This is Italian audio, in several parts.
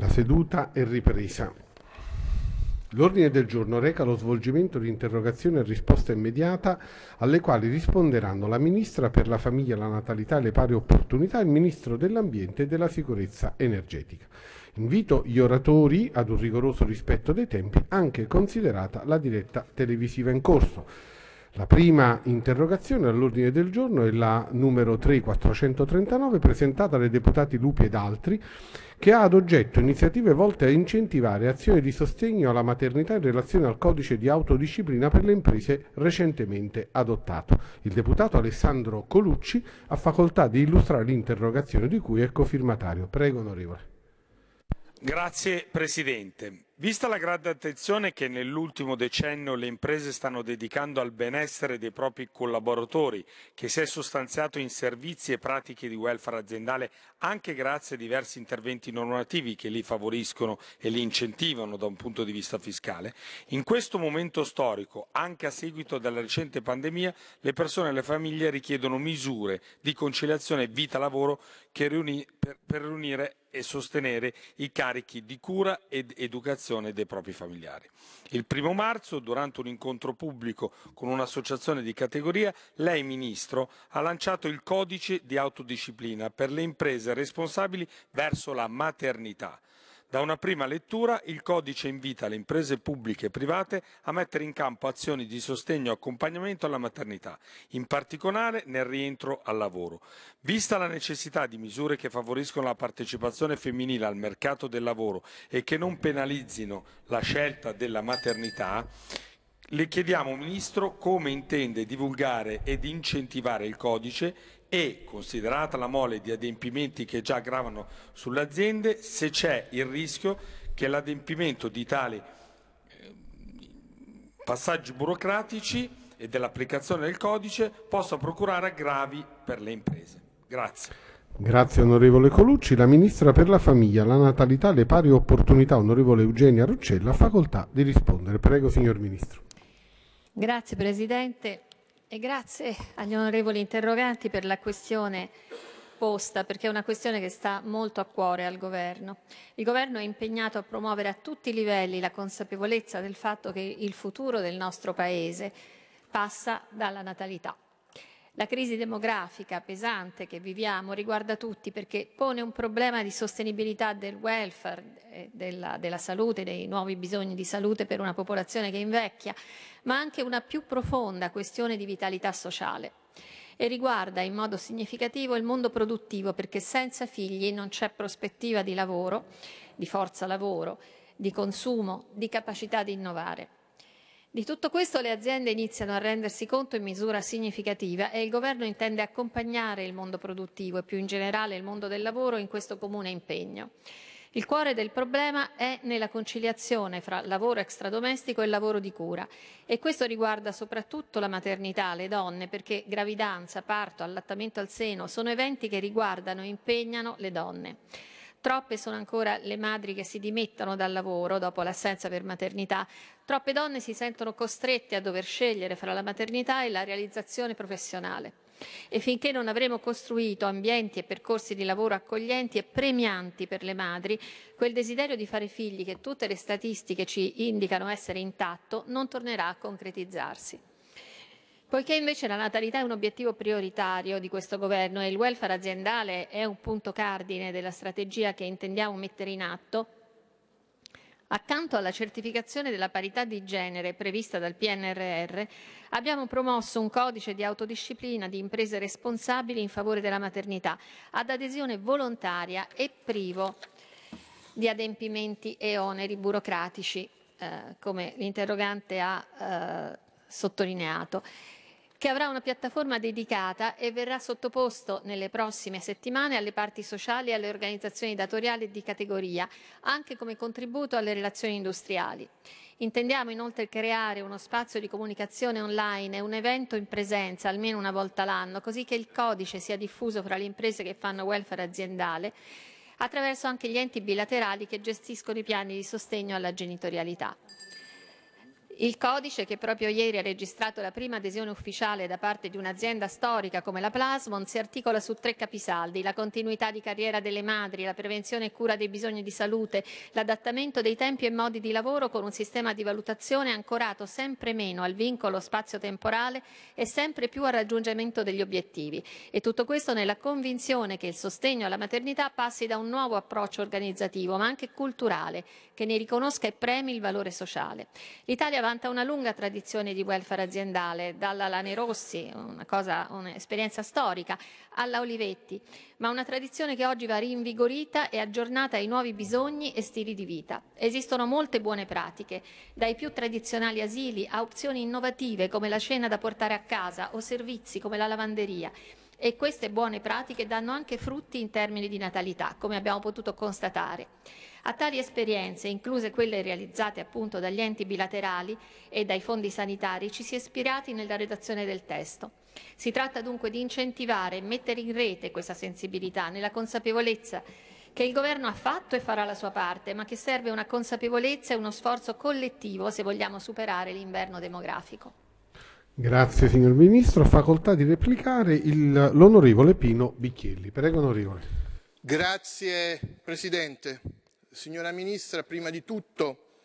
La seduta è ripresa. L'ordine del giorno reca lo svolgimento di interrogazioni e risposta immediata alle quali risponderanno la Ministra per la Famiglia, la Natalità e le Pari Opportunità e il Ministro dell'Ambiente e della Sicurezza Energetica. Invito gli oratori ad un rigoroso rispetto dei tempi, anche considerata la diretta televisiva in corso. La prima interrogazione all'ordine del giorno è la numero 3439 presentata dai deputati Lupi ed altri che ha ad oggetto iniziative volte a incentivare azioni di sostegno alla maternità in relazione al codice di autodisciplina per le imprese recentemente adottato. Il deputato Alessandro Colucci ha facoltà di illustrare l'interrogazione di cui è cofirmatario. Prego onorevole. Grazie Presidente. Vista la grande attenzione che nell'ultimo decennio le imprese stanno dedicando al benessere dei propri collaboratori, che si è sostanziato in servizi e pratiche di welfare aziendale anche grazie a diversi interventi normativi che li favoriscono e li incentivano da un punto di vista fiscale, in questo momento storico, anche a seguito della recente pandemia, le persone e le famiglie richiedono misure di conciliazione vita-lavoro per riunire e sostenere i carichi di cura ed educazione dei propri familiari. Il primo marzo, durante un incontro pubblico con un'associazione di categoria, lei, Ministro, ha lanciato il codice di autodisciplina per le imprese responsabili verso la maternità da una prima lettura il codice invita le imprese pubbliche e private a mettere in campo azioni di sostegno e accompagnamento alla maternità, in particolare nel rientro al lavoro. Vista la necessità di misure che favoriscono la partecipazione femminile al mercato del lavoro e che non penalizzino la scelta della maternità, le chiediamo, Ministro, come intende divulgare ed incentivare il codice e considerata la mole di adempimenti che già gravano sulle aziende, se c'è il rischio che l'adempimento di tali eh, passaggi burocratici e dell'applicazione del codice possa procurare aggravi per le imprese. Grazie. Grazie onorevole Colucci. La ministra per la famiglia, la natalità e le pari opportunità, onorevole Eugenia Roccella, ha facoltà di rispondere. Prego signor ministro. Grazie Presidente. E grazie agli onorevoli interroganti per la questione posta, perché è una questione che sta molto a cuore al Governo. Il Governo è impegnato a promuovere a tutti i livelli la consapevolezza del fatto che il futuro del nostro Paese passa dalla natalità. La crisi demografica pesante che viviamo riguarda tutti perché pone un problema di sostenibilità del welfare, eh, della, della salute, dei nuovi bisogni di salute per una popolazione che invecchia, ma anche una più profonda questione di vitalità sociale e riguarda in modo significativo il mondo produttivo perché senza figli non c'è prospettiva di lavoro, di forza lavoro, di consumo, di capacità di innovare. Di tutto questo le aziende iniziano a rendersi conto in misura significativa e il governo intende accompagnare il mondo produttivo e più in generale il mondo del lavoro in questo comune impegno. Il cuore del problema è nella conciliazione fra lavoro extradomestico e lavoro di cura e questo riguarda soprattutto la maternità, le donne, perché gravidanza, parto, allattamento al seno sono eventi che riguardano e impegnano le donne. Troppe sono ancora le madri che si dimettono dal lavoro dopo l'assenza per maternità. Troppe donne si sentono costrette a dover scegliere fra la maternità e la realizzazione professionale. E finché non avremo costruito ambienti e percorsi di lavoro accoglienti e premianti per le madri, quel desiderio di fare figli che tutte le statistiche ci indicano essere intatto non tornerà a concretizzarsi. Poiché invece la natalità è un obiettivo prioritario di questo governo e il welfare aziendale è un punto cardine della strategia che intendiamo mettere in atto, accanto alla certificazione della parità di genere prevista dal PNRR, abbiamo promosso un codice di autodisciplina di imprese responsabili in favore della maternità, ad adesione volontaria e privo di adempimenti e oneri burocratici, eh, come l'interrogante ha eh, sottolineato che avrà una piattaforma dedicata e verrà sottoposto nelle prossime settimane alle parti sociali e alle organizzazioni datoriali di categoria, anche come contributo alle relazioni industriali. Intendiamo inoltre creare uno spazio di comunicazione online e un evento in presenza almeno una volta l'anno, così che il codice sia diffuso fra le imprese che fanno welfare aziendale, attraverso anche gli enti bilaterali che gestiscono i piani di sostegno alla genitorialità. Il codice che proprio ieri ha registrato la prima adesione ufficiale da parte di un'azienda storica come la Plasmon si articola su tre capisaldi, la continuità di carriera delle madri, la prevenzione e cura dei bisogni di salute, l'adattamento dei tempi e modi di lavoro con un sistema di valutazione ancorato sempre meno al vincolo spazio-temporale e sempre più al raggiungimento degli obiettivi. E tutto questo nella convinzione che il sostegno alla maternità passi da un nuovo approccio organizzativo ma anche culturale che ne riconosca e premi il valore sociale. L'Italia vanta una lunga tradizione di welfare aziendale, dalla Lane Rossi, un'esperienza storica, alla Olivetti, ma una tradizione che oggi va rinvigorita e aggiornata ai nuovi bisogni e stili di vita. Esistono molte buone pratiche, dai più tradizionali asili a opzioni innovative come la cena da portare a casa o servizi come la lavanderia e queste buone pratiche danno anche frutti in termini di natalità, come abbiamo potuto constatare. A tali esperienze, incluse quelle realizzate appunto dagli enti bilaterali e dai fondi sanitari, ci si è ispirati nella redazione del testo. Si tratta dunque di incentivare e mettere in rete questa sensibilità nella consapevolezza che il governo ha fatto e farà la sua parte, ma che serve una consapevolezza e uno sforzo collettivo se vogliamo superare l'inverno demografico. Grazie signor Ministro. Facoltà di replicare l'onorevole Pino Bicchielli. Prego onorevole. Grazie Presidente. Signora Ministra, prima di tutto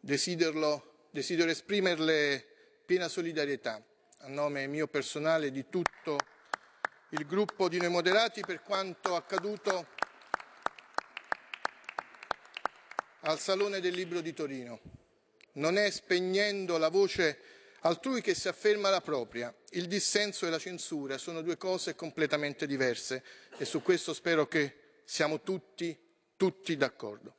desidero, desidero esprimerle piena solidarietà a nome mio personale e di tutto il gruppo di noi moderati per quanto accaduto al Salone del Libro di Torino. Non è spegnendo la voce altrui che si afferma la propria. Il dissenso e la censura sono due cose completamente diverse e su questo spero che siamo tutti tutti d'accordo.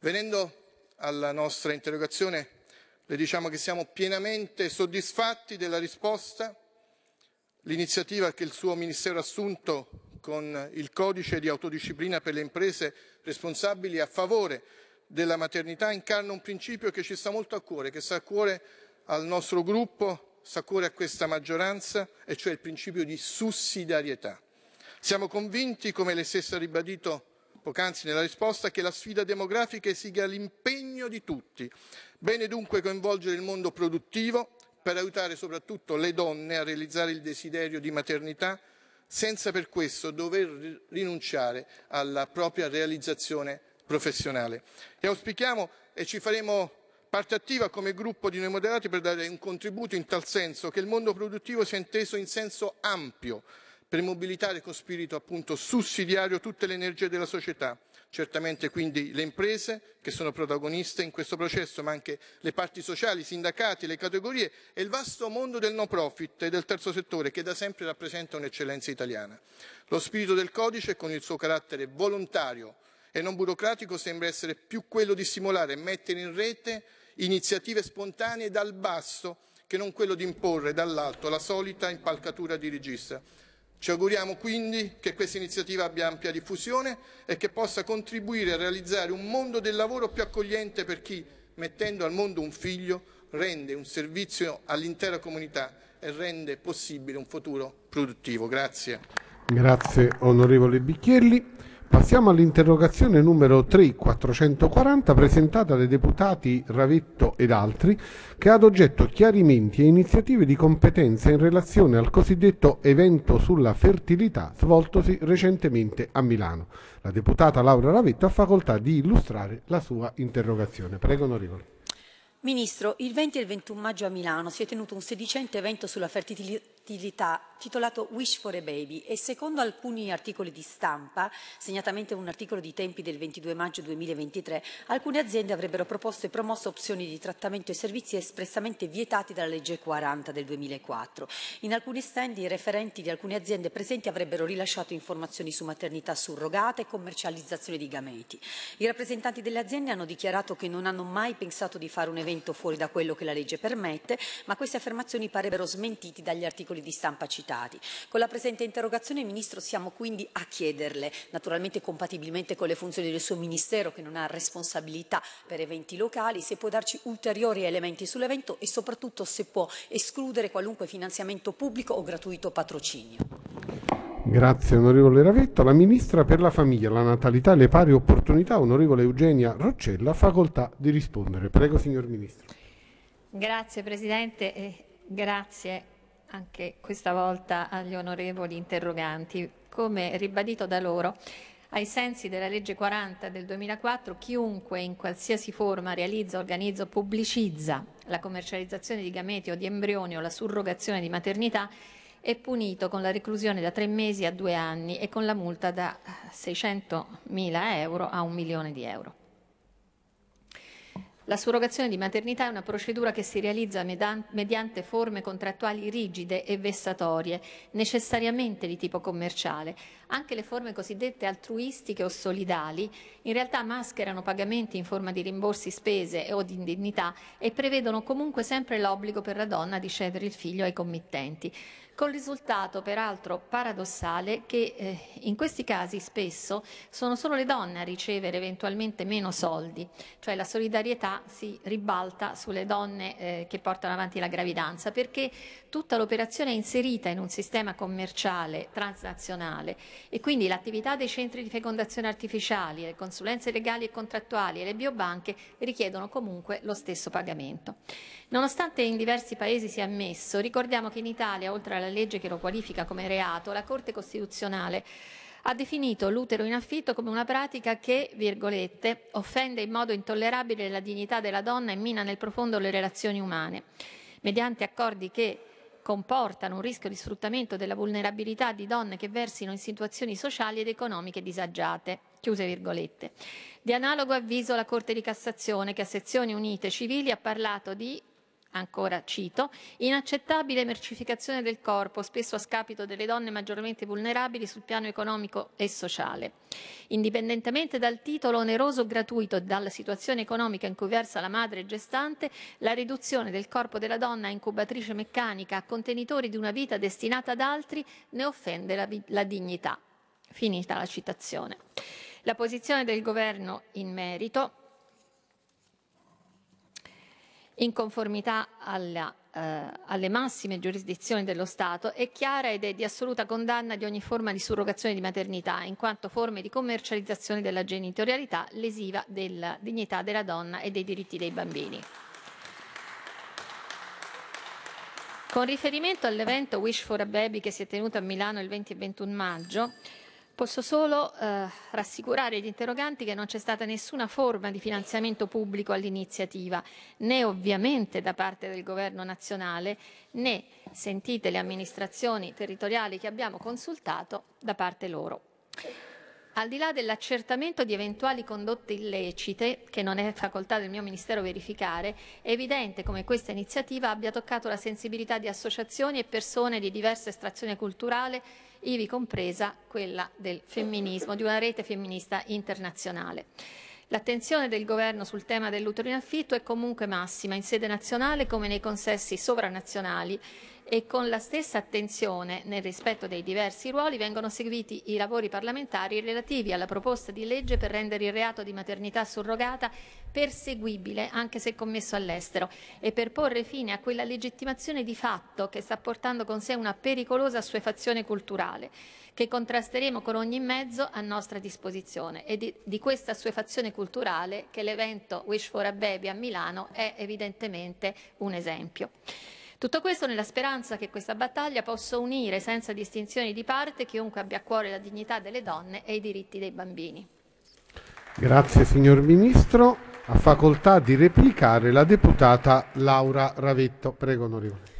Venendo alla nostra interrogazione, le diciamo che siamo pienamente soddisfatti della risposta, l'iniziativa che il suo Ministero ha assunto con il codice di autodisciplina per le imprese responsabili a favore della maternità incarna un principio che ci sta molto a cuore, che sta a cuore al nostro gruppo, sta a cuore a questa maggioranza, e cioè il principio di sussidiarietà. Siamo convinti, come lei stessa ha ribadito poc'anzi nella risposta che la sfida demografica esiga l'impegno di tutti. Bene dunque coinvolgere il mondo produttivo per aiutare soprattutto le donne a realizzare il desiderio di maternità senza per questo dover rinunciare alla propria realizzazione professionale. E auspichiamo e ci faremo parte attiva come gruppo di noi moderati per dare un contributo in tal senso che il mondo produttivo sia inteso in senso ampio per mobilitare con spirito appunto sussidiario tutte le energie della società, certamente quindi le imprese che sono protagoniste in questo processo, ma anche le parti sociali, i sindacati, le categorie e il vasto mondo del no profit e del terzo settore che da sempre rappresenta un'eccellenza italiana. Lo spirito del codice, con il suo carattere volontario e non burocratico, sembra essere più quello di stimolare e mettere in rete iniziative spontanee dal basso che non quello di imporre dall'alto la solita impalcatura di regista ci auguriamo quindi che questa iniziativa abbia ampia diffusione e che possa contribuire a realizzare un mondo del lavoro più accogliente per chi, mettendo al mondo un figlio, rende un servizio all'intera comunità e rende possibile un futuro produttivo. Grazie. Grazie onorevole Bicchielli. Passiamo all'interrogazione numero 3440 presentata dai deputati Ravetto ed altri che ha ad oggetto chiarimenti e iniziative di competenza in relazione al cosiddetto evento sulla fertilità svoltosi recentemente a Milano. La deputata Laura Ravetto ha facoltà di illustrare la sua interrogazione. Prego onorevole. Ministro, il 20 e il 21 maggio a Milano si è tenuto un sedicente evento sulla fertilità fertilità titolato Wish for a Baby e secondo alcuni articoli di stampa, segnatamente un articolo di tempi del 22 maggio 2023, alcune aziende avrebbero proposto e promosso opzioni di trattamento e servizi espressamente vietati dalla legge 40 del 2004. In alcuni stand i referenti di alcune aziende presenti avrebbero rilasciato informazioni su maternità surrogata e commercializzazione di gameti. I rappresentanti delle aziende hanno dichiarato che non hanno mai pensato di fare un evento fuori da quello che la legge permette, ma queste affermazioni parebbero smentite dagli articoli articoli di stampa citati. Con la presente interrogazione, Ministro, siamo quindi a chiederle, naturalmente compatibilmente con le funzioni del suo Ministero che non ha responsabilità per eventi locali, se può darci ulteriori elementi sull'evento e soprattutto se può escludere qualunque finanziamento pubblico o gratuito patrocinio. Grazie onorevole Ravetto. La ministra per la famiglia, la natalità e le pari opportunità, onorevole Eugenia Roccella, ha facoltà di rispondere. Prego signor Ministro. Grazie Presidente e grazie anche questa volta agli onorevoli interroganti. Come ribadito da loro, ai sensi della legge 40 del 2004, chiunque in qualsiasi forma realizza, organizza o pubblicizza la commercializzazione di gameti o di embrioni o la surrogazione di maternità è punito con la reclusione da tre mesi a due anni e con la multa da 600.000 eh, euro a un milione di euro. La surrogazione di maternità è una procedura che si realizza mediante forme contrattuali rigide e vessatorie, necessariamente di tipo commerciale. Anche le forme cosiddette altruistiche o solidali in realtà mascherano pagamenti in forma di rimborsi spese o di indennità e prevedono comunque sempre l'obbligo per la donna di cedere il figlio ai committenti col risultato peraltro paradossale che eh, in questi casi spesso sono solo le donne a ricevere eventualmente meno soldi, cioè la solidarietà si ribalta sulle donne eh, che portano avanti la gravidanza, perché tutta l'operazione è inserita in un sistema commerciale transnazionale e quindi l'attività dei centri di fecondazione artificiali, le consulenze legali e contrattuali e le biobanche richiedono comunque lo stesso pagamento. Nonostante in diversi paesi sia ammesso, ricordiamo che in Italia, oltre alla legge che lo qualifica come reato, la Corte Costituzionale ha definito l'utero in affitto come una pratica che, virgolette, offende in modo intollerabile la dignità della donna e mina nel profondo le relazioni umane, mediante accordi che comportano un rischio di sfruttamento della vulnerabilità di donne che versino in situazioni sociali ed economiche disagiate. Chiuse virgolette. Di analogo avviso la Corte di Cassazione, che a sezioni unite civili ha parlato di Ancora cito, inaccettabile mercificazione del corpo, spesso a scapito delle donne maggiormente vulnerabili sul piano economico e sociale. Indipendentemente dal titolo oneroso gratuito e dalla situazione economica in cui versa la madre gestante, la riduzione del corpo della donna a incubatrice meccanica, a contenitori di una vita destinata ad altri, ne offende la, la dignità. Finita la citazione. La posizione del governo in merito in conformità alla, eh, alle massime giurisdizioni dello Stato, è chiara ed è di assoluta condanna di ogni forma di surrogazione di maternità, in quanto forme di commercializzazione della genitorialità lesiva della dignità della donna e dei diritti dei bambini. Con riferimento all'evento Wish for a Baby che si è tenuto a Milano il 20 e 21 maggio, Posso solo eh, rassicurare gli interroganti che non c'è stata nessuna forma di finanziamento pubblico all'iniziativa, né ovviamente da parte del governo nazionale, né sentite le amministrazioni territoriali che abbiamo consultato da parte loro. Al di là dell'accertamento di eventuali condotte illecite, che non è facoltà del mio Ministero verificare, è evidente come questa iniziativa abbia toccato la sensibilità di associazioni e persone di diversa estrazione culturale ivi compresa quella del femminismo, di una rete femminista internazionale. L'attenzione del governo sul tema dell'utero in affitto è comunque massima in sede nazionale come nei consessi sovranazionali e con la stessa attenzione nel rispetto dei diversi ruoli vengono seguiti i lavori parlamentari relativi alla proposta di legge per rendere il reato di maternità surrogata perseguibile anche se commesso all'estero e per porre fine a quella legittimazione di fatto che sta portando con sé una pericolosa assuefazione culturale che contrasteremo con ogni mezzo a nostra disposizione e di, di questa assuefazione culturale che l'evento Wish for a Baby a Milano è evidentemente un esempio. Tutto questo nella speranza che questa battaglia possa unire senza distinzioni di parte chiunque abbia a cuore la dignità delle donne e i diritti dei bambini. Grazie signor Ministro. A facoltà di replicare la deputata Laura Ravetto. Prego onorevole.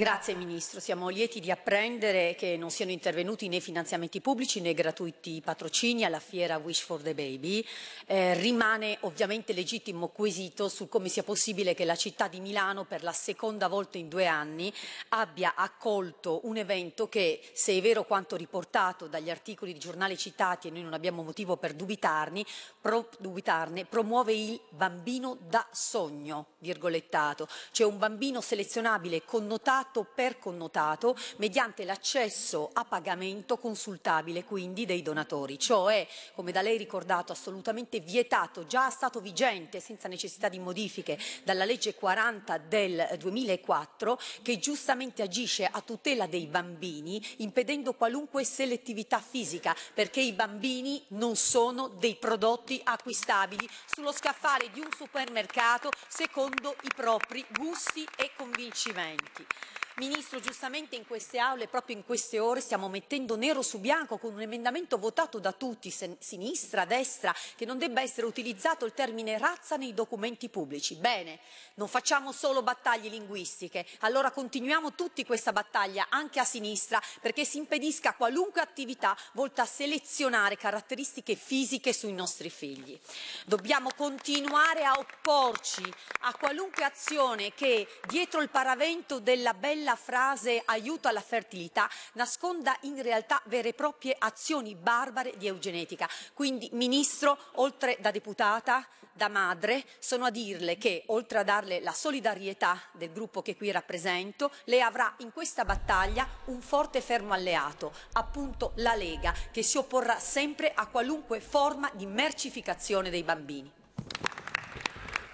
Grazie Ministro, siamo lieti di apprendere che non siano intervenuti né finanziamenti pubblici né gratuiti patrocini alla fiera Wish for the Baby. Eh, rimane ovviamente legittimo quesito su come sia possibile che la città di Milano per la seconda volta in due anni abbia accolto un evento che, se è vero quanto riportato dagli articoli di giornale citati e noi non abbiamo motivo per dubitarne, pro, dubitarne promuove il bambino da sogno, virgolettato, cioè un bambino selezionabile connotato contratto per connotato mediante l'accesso a pagamento consultabile quindi dei donatori, cioè come da lei ricordato assolutamente vietato, già stato vigente senza necessità di modifiche dalla legge 40 del 2004 che giustamente agisce a tutela dei bambini impedendo qualunque selettività fisica perché i bambini non sono dei prodotti acquistabili sullo scaffale di un supermercato secondo i propri gusti e convincimenti. Ministro, giustamente in queste aule, proprio in queste ore, stiamo mettendo nero su bianco con un emendamento votato da tutti, sinistra, destra, che non debba essere utilizzato il termine razza nei documenti pubblici. Bene, non facciamo solo battaglie linguistiche, allora continuiamo tutti questa battaglia anche a sinistra perché si impedisca qualunque attività volta a selezionare caratteristiche fisiche sui nostri figli. Dobbiamo continuare a opporci a qualunque azione che, dietro il paravento della bella la frase aiuto alla fertilità nasconda in realtà vere e proprie azioni barbare di eugenetica. Quindi, Ministro, oltre da deputata, da madre, sono a dirle che, oltre a darle la solidarietà del gruppo che qui rappresento, lei avrà in questa battaglia un forte e fermo alleato, appunto la Lega, che si opporrà sempre a qualunque forma di mercificazione dei bambini.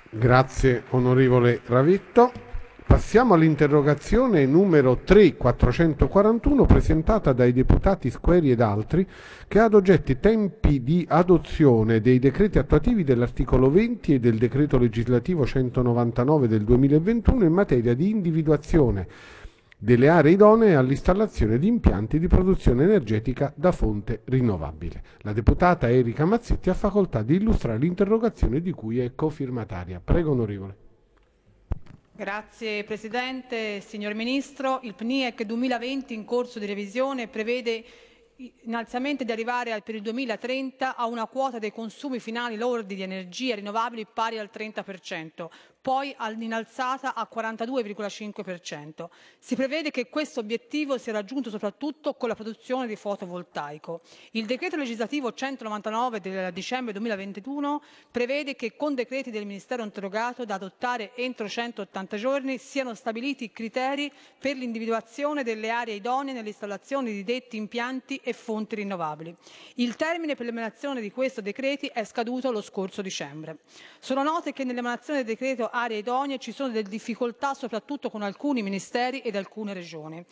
Grazie onorevole Ravitto. Passiamo all'interrogazione numero 3441 presentata dai deputati Squeri ed altri che ha ad oggetto i tempi di adozione dei decreti attuativi dell'articolo 20 e del decreto legislativo 199 del 2021 in materia di individuazione delle aree idonee all'installazione di impianti di produzione energetica da fonte rinnovabile. La deputata Erika Mazzetti ha facoltà di illustrare l'interrogazione di cui è cofirmataria. Prego onorevole. Grazie Presidente. Signor Ministro, il PNIEC 2020 in corso di revisione prevede innalzamento di arrivare per il 2030 a una quota dei consumi finali lordi di energia rinnovabili pari al 30%, poi in alzata a 42,5%. Si prevede che questo obiettivo sia raggiunto soprattutto con la produzione di fotovoltaico. Il decreto legislativo 199 del dicembre 2021 prevede che con decreti del Ministero interrogato da adottare entro 180 giorni siano stabiliti criteri per l'individuazione delle aree idonee nell'installazione di detti impianti e fonti rinnovabili. Il termine per l'emanazione di questi decreti è scaduto lo scorso dicembre. Sono note che nell'emanazione del decreto aree idonee, ci sono delle difficoltà soprattutto con alcuni ministeri ed alcune regioni.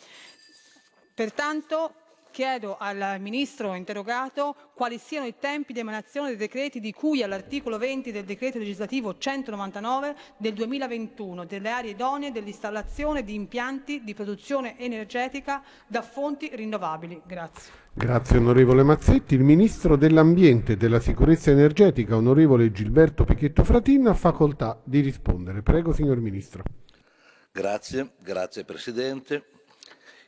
Pertanto chiedo al Ministro interrogato quali siano i tempi di emanazione dei decreti di cui all'articolo 20 del decreto legislativo 199 del 2021 delle aree idonee dell'installazione di impianti di produzione energetica da fonti rinnovabili. Grazie. Grazie onorevole Mazzetti. Il Ministro dell'Ambiente e della Sicurezza Energetica, onorevole Gilberto Pichetto Fratin, ha facoltà di rispondere. Prego, signor Ministro. Grazie, grazie Presidente.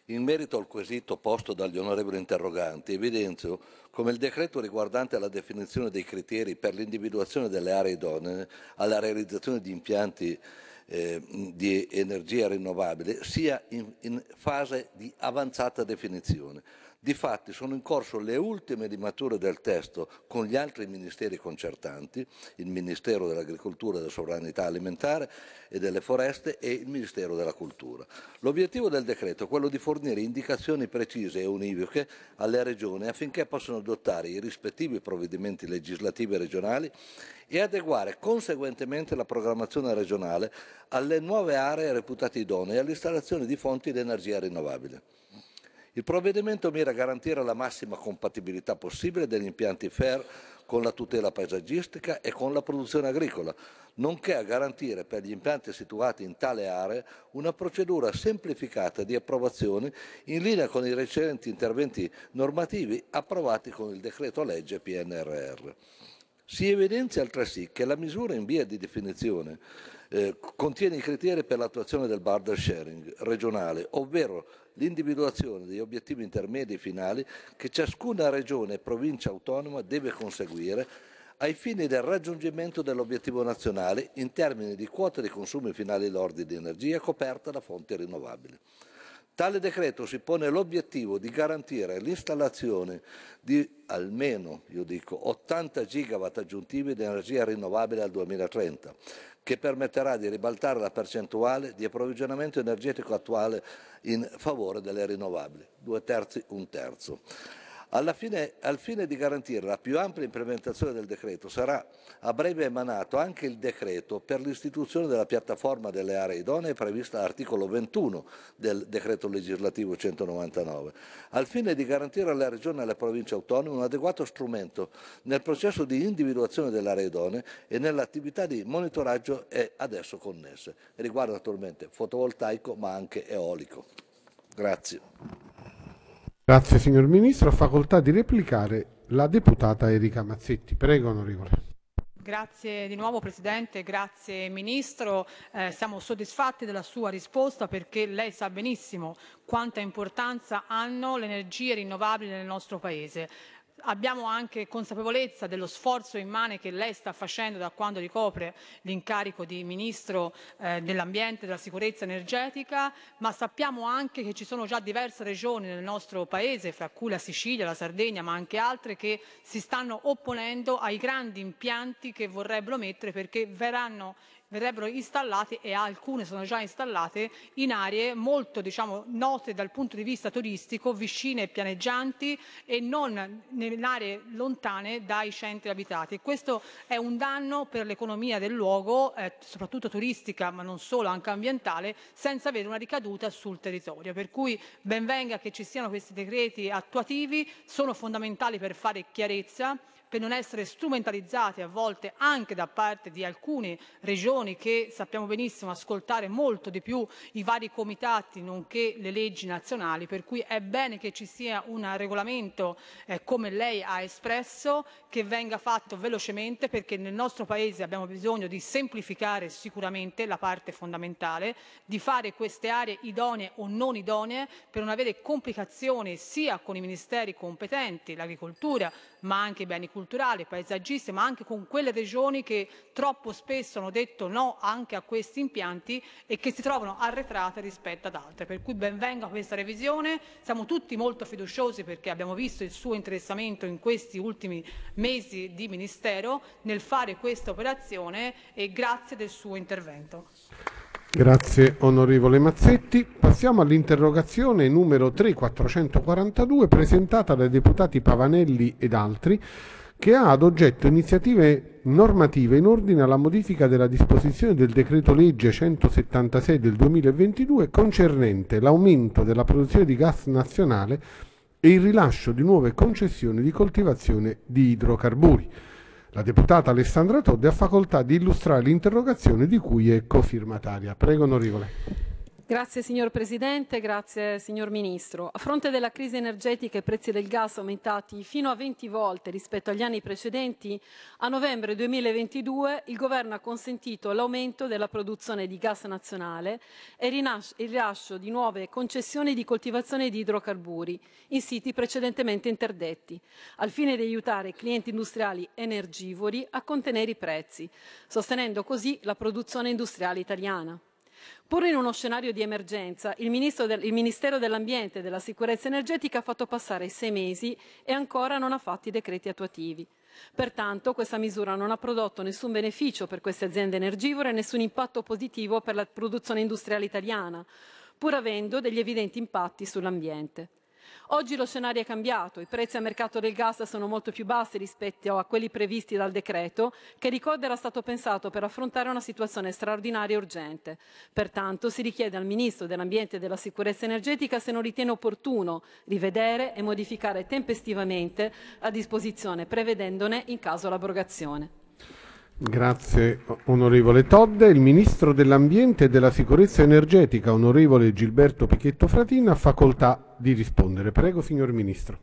In merito al quesito posto dagli onorevoli interroganti, evidenzio come il decreto riguardante la definizione dei criteri per l'individuazione delle aree idonee alla realizzazione di impianti eh, di energia rinnovabile sia in, in fase di avanzata definizione Difatti sono in corso le ultime rimature del testo con gli altri ministeri concertanti, il Ministero dell'Agricoltura e della Sovranità Alimentare e delle Foreste e il Ministero della Cultura. L'obiettivo del decreto è quello di fornire indicazioni precise e univoche alle regioni affinché possano adottare i rispettivi provvedimenti legislativi regionali e adeguare conseguentemente la programmazione regionale alle nuove aree reputate idonee all'installazione di fonti di energia rinnovabile. Il provvedimento mira a garantire la massima compatibilità possibile degli impianti FER con la tutela paesaggistica e con la produzione agricola, nonché a garantire per gli impianti situati in tale area una procedura semplificata di approvazione in linea con i recenti interventi normativi approvati con il decreto legge PNRR. Si evidenzia altresì che la misura in via di definizione eh, contiene i criteri per l'attuazione del barter sharing regionale, ovvero l'individuazione degli obiettivi intermedi finali che ciascuna regione e provincia autonoma deve conseguire ai fini del raggiungimento dell'obiettivo nazionale in termini di quota di consumi finali lordi di energia coperta da fonti rinnovabili. Tale decreto si pone l'obiettivo di garantire l'installazione di almeno, dico, 80 gigawatt aggiuntivi di energia rinnovabile al 2030, che permetterà di ribaltare la percentuale di approvvigionamento energetico attuale in favore delle rinnovabili, due terzi, un terzo. Fine, al fine di garantire la più ampia implementazione del decreto sarà a breve emanato anche il decreto per l'istituzione della piattaforma delle aree idonee prevista all'articolo 21 del decreto legislativo 199, al fine di garantire alle regioni e alle province autonome un adeguato strumento nel processo di individuazione delle aree idonee e nell'attività di monitoraggio e ad esso connesse. Riguarda attualmente fotovoltaico ma anche eolico. Grazie. Grazie signor Ministro. Ha facoltà di replicare la deputata Erika Mazzetti. Prego onorevole. Grazie di nuovo Presidente, grazie Ministro. Eh, siamo soddisfatti della sua risposta perché lei sa benissimo quanta importanza hanno le energie rinnovabili nel nostro Paese abbiamo anche consapevolezza dello sforzo immane che lei sta facendo da quando ricopre l'incarico di Ministro eh, dell'Ambiente e della Sicurezza Energetica, ma sappiamo anche che ci sono già diverse regioni nel nostro Paese, fra cui la Sicilia, la Sardegna, ma anche altre, che si stanno opponendo ai grandi impianti che vorrebbero mettere perché verranno verrebbero installate e alcune sono già installate in aree molto diciamo, note dal punto di vista turistico, vicine e pianeggianti e non in aree lontane dai centri abitati. Questo è un danno per l'economia del luogo, eh, soprattutto turistica ma non solo, anche ambientale, senza avere una ricaduta sul territorio. Per cui ben venga che ci siano questi decreti attuativi, sono fondamentali per fare chiarezza per non essere strumentalizzati a volte anche da parte di alcune regioni che sappiamo benissimo ascoltare molto di più i vari comitati nonché le leggi nazionali, per cui è bene che ci sia un regolamento, eh, come lei ha espresso, che venga fatto velocemente perché nel nostro Paese abbiamo bisogno di semplificare sicuramente la parte fondamentale, di fare queste aree idonee o non idonee per non avere complicazioni sia con i ministeri competenti, l'agricoltura, ma anche beni culturali, paesaggisti, ma anche con quelle regioni che troppo spesso hanno detto no anche a questi impianti e che si trovano arretrate rispetto ad altre. Per cui benvenga questa revisione, siamo tutti molto fiduciosi perché abbiamo visto il suo interessamento in questi ultimi mesi di Ministero nel fare questa operazione e grazie del suo intervento. Grazie onorevole Mazzetti. Passiamo all'interrogazione numero 3442 presentata dai deputati Pavanelli ed altri che ha ad oggetto iniziative normative in ordine alla modifica della disposizione del decreto legge 176 del 2022 concernente l'aumento della produzione di gas nazionale e il rilascio di nuove concessioni di coltivazione di idrocarburi. La deputata Alessandra Todde ha facoltà di illustrare l'interrogazione di cui è cofirmataria. Prego, onorevole. Grazie signor Presidente, grazie signor Ministro. A fronte della crisi energetica e prezzi del gas aumentati fino a 20 volte rispetto agli anni precedenti, a novembre 2022 il Governo ha consentito l'aumento della produzione di gas nazionale e il rilascio di nuove concessioni di coltivazione di idrocarburi in siti precedentemente interdetti, al fine di aiutare clienti industriali energivori a contenere i prezzi, sostenendo così la produzione industriale italiana. Pur in uno scenario di emergenza, il, del, il Ministero dell'Ambiente e della Sicurezza Energetica ha fatto passare sei mesi e ancora non ha fatto i decreti attuativi. Pertanto questa misura non ha prodotto nessun beneficio per queste aziende energivore e nessun impatto positivo per la produzione industriale italiana, pur avendo degli evidenti impatti sull'ambiente. Oggi lo scenario è cambiato, i prezzi al mercato del gas sono molto più bassi rispetto a quelli previsti dal decreto, che ricordo era stato pensato per affrontare una situazione straordinaria e urgente. Pertanto si richiede al Ministro dell'Ambiente e della Sicurezza Energetica se non ritiene opportuno rivedere e modificare tempestivamente la disposizione, prevedendone in caso l'abrogazione. Grazie onorevole Todde. Il ministro dell'Ambiente e della Sicurezza Energetica, onorevole Gilberto Pichetto Fratin, ha facoltà di rispondere. Prego, signor ministro.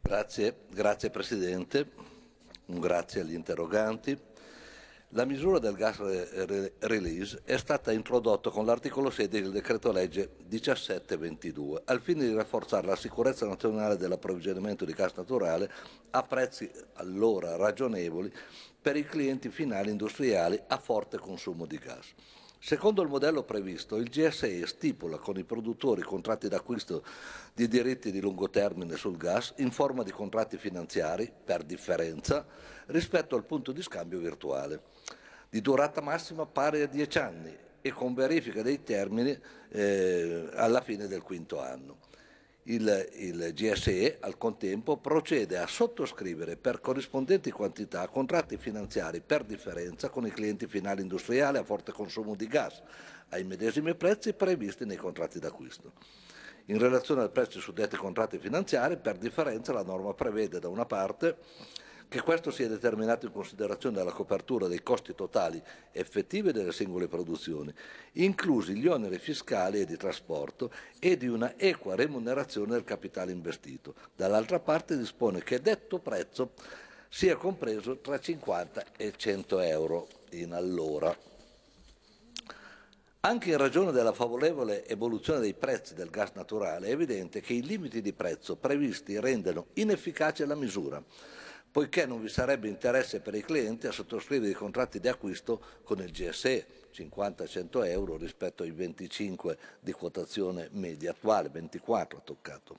Grazie, grazie Presidente, un grazie agli interroganti. La misura del gas release è stata introdotta con l'articolo 6 del decreto legge 1722 al fine di rafforzare la sicurezza nazionale dell'approvvigionamento di gas naturale a prezzi allora ragionevoli per i clienti finali industriali a forte consumo di gas. Secondo il modello previsto, il GSE stipula con i produttori contratti d'acquisto di diritti di lungo termine sul gas in forma di contratti finanziari, per differenza, rispetto al punto di scambio virtuale, di durata massima pari a 10 anni e con verifica dei termini eh, alla fine del quinto anno. Il, il, GSE al contempo procede a sottoscrivere per corrispondenti quantità contratti finanziari per differenza con i clienti finali industriali a forte consumo di gas ai medesimi prezzi previsti nei contratti d'acquisto. In relazione al prezzo suddetti contratti finanziari, per differenza la norma prevede da una parte che questo sia determinato in considerazione della copertura dei costi totali effettivi delle singole produzioni, inclusi gli oneri fiscali e di trasporto e di una equa remunerazione del capitale investito. Dall'altra parte dispone che detto prezzo sia compreso tra 50 e 100 euro in all'ora. Anche in ragione della favorevole evoluzione dei prezzi del gas naturale è evidente che i limiti di prezzo previsti rendono inefficace la misura poiché non vi sarebbe interesse per i clienti a sottoscrivere i contratti di acquisto con il GSE, 50-100 euro rispetto ai 25 di quotazione media attuale, 24 ha toccato.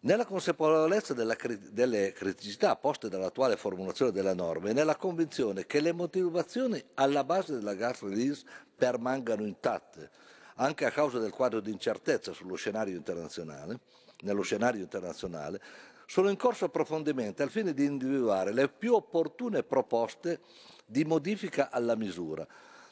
Nella consapevolezza cri delle criticità poste dall'attuale formulazione della norma e nella convinzione che le motivazioni alla base della gas release permangano intatte, anche a causa del quadro di incertezza sullo scenario internazionale, nello scenario internazionale, sono in corso approfondimenti al fine di individuare le più opportune proposte di modifica alla misura,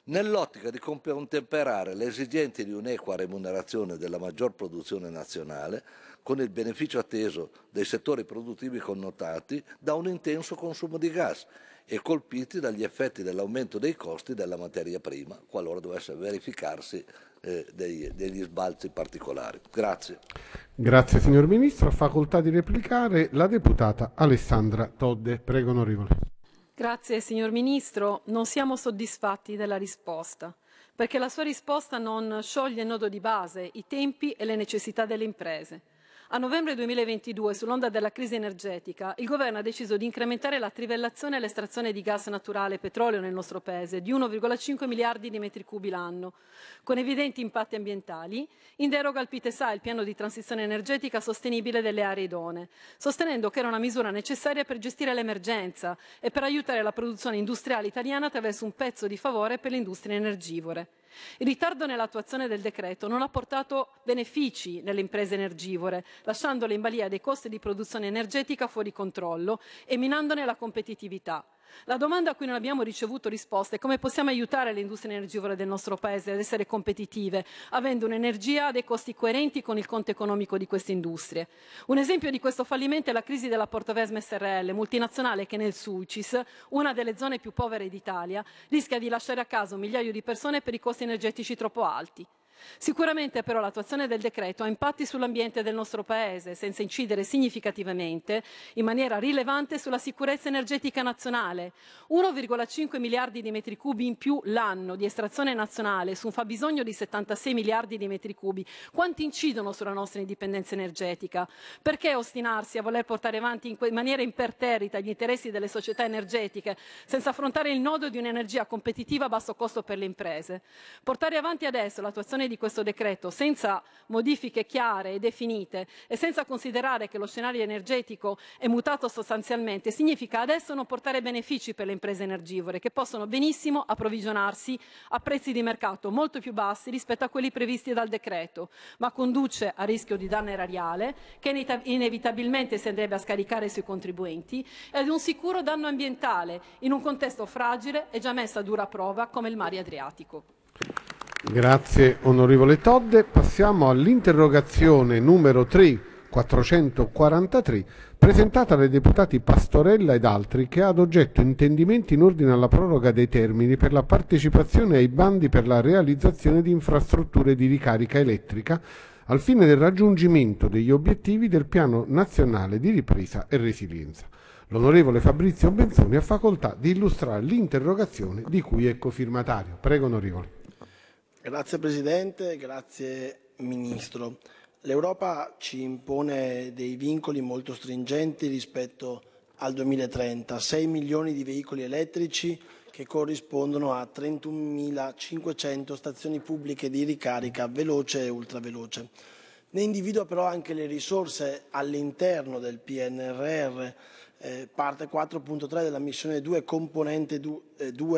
nell'ottica di contemperare le esigenze di un'equa remunerazione della maggior produzione nazionale con il beneficio atteso dei settori produttivi connotati da un intenso consumo di gas e colpiti dagli effetti dell'aumento dei costi della materia prima, qualora dovesse verificarsi eh, dei, degli sbalzi particolari. Grazie. Grazie signor Ministro. Facoltà di replicare la deputata Alessandra Todde. Prego onorevole. Grazie signor Ministro. Non siamo soddisfatti della risposta perché la sua risposta non scioglie il nodo di base, i tempi e le necessità delle imprese. A novembre 2022, sull'onda della crisi energetica, il governo ha deciso di incrementare la trivellazione e l'estrazione di gas naturale e petrolio nel nostro paese di 1,5 miliardi di metri cubi l'anno, con evidenti impatti ambientali, in deroga al PITESA, il piano di transizione energetica sostenibile delle aree idonee, sostenendo che era una misura necessaria per gestire l'emergenza e per aiutare la produzione industriale italiana attraverso un pezzo di favore per le industrie energivore. Il ritardo nell'attuazione del decreto non ha portato benefici nelle imprese energivore, lasciandole in balia dei costi di produzione energetica fuori controllo e minandone la competitività. La domanda a cui non abbiamo ricevuto risposte è come possiamo aiutare le industrie energivore del nostro Paese ad essere competitive, avendo un'energia a dei costi coerenti con il conto economico di queste industrie. Un esempio di questo fallimento è la crisi della Portovesme SRL, multinazionale che nel Sulcis, una delle zone più povere d'Italia, rischia di lasciare a casa un migliaio di persone per i costi energetici troppo alti. Sicuramente però l'attuazione del decreto ha impatti sull'ambiente del nostro Paese, senza incidere significativamente, in maniera rilevante, sulla sicurezza energetica nazionale. 1,5 miliardi di metri cubi in più l'anno di estrazione nazionale su un fabbisogno di 76 miliardi di metri cubi. Quanti incidono sulla nostra indipendenza energetica? Perché ostinarsi a voler portare avanti in maniera imperterrita gli interessi delle società energetiche senza affrontare il nodo di un'energia competitiva a basso costo per le imprese? Portare avanti adesso l'attuazione di questo decreto senza modifiche chiare e definite e senza considerare che lo scenario energetico è mutato sostanzialmente significa adesso non portare benefici per le imprese energivore che possono benissimo approvvigionarsi a prezzi di mercato molto più bassi rispetto a quelli previsti dal decreto, ma conduce a rischio di danno erariale che inevitabilmente si andrebbe a scaricare sui contribuenti e ad un sicuro danno ambientale in un contesto fragile e già messo a dura prova come il mare Adriatico. Grazie onorevole Todde. Passiamo all'interrogazione numero 3443 presentata dai deputati Pastorella ed altri che ha ad oggetto intendimenti in ordine alla proroga dei termini per la partecipazione ai bandi per la realizzazione di infrastrutture di ricarica elettrica al fine del raggiungimento degli obiettivi del Piano Nazionale di Ripresa e Resilienza. L'onorevole Fabrizio Benzoni ha facoltà di illustrare l'interrogazione di cui è cofirmatario. Prego onorevole. Grazie Presidente, grazie Ministro. L'Europa ci impone dei vincoli molto stringenti rispetto al 2030, 6 milioni di veicoli elettrici che corrispondono a 31.500 stazioni pubbliche di ricarica veloce e ultraveloce. Ne individua però anche le risorse all'interno del PNRR, eh, parte 4.3 della missione 2, componente 2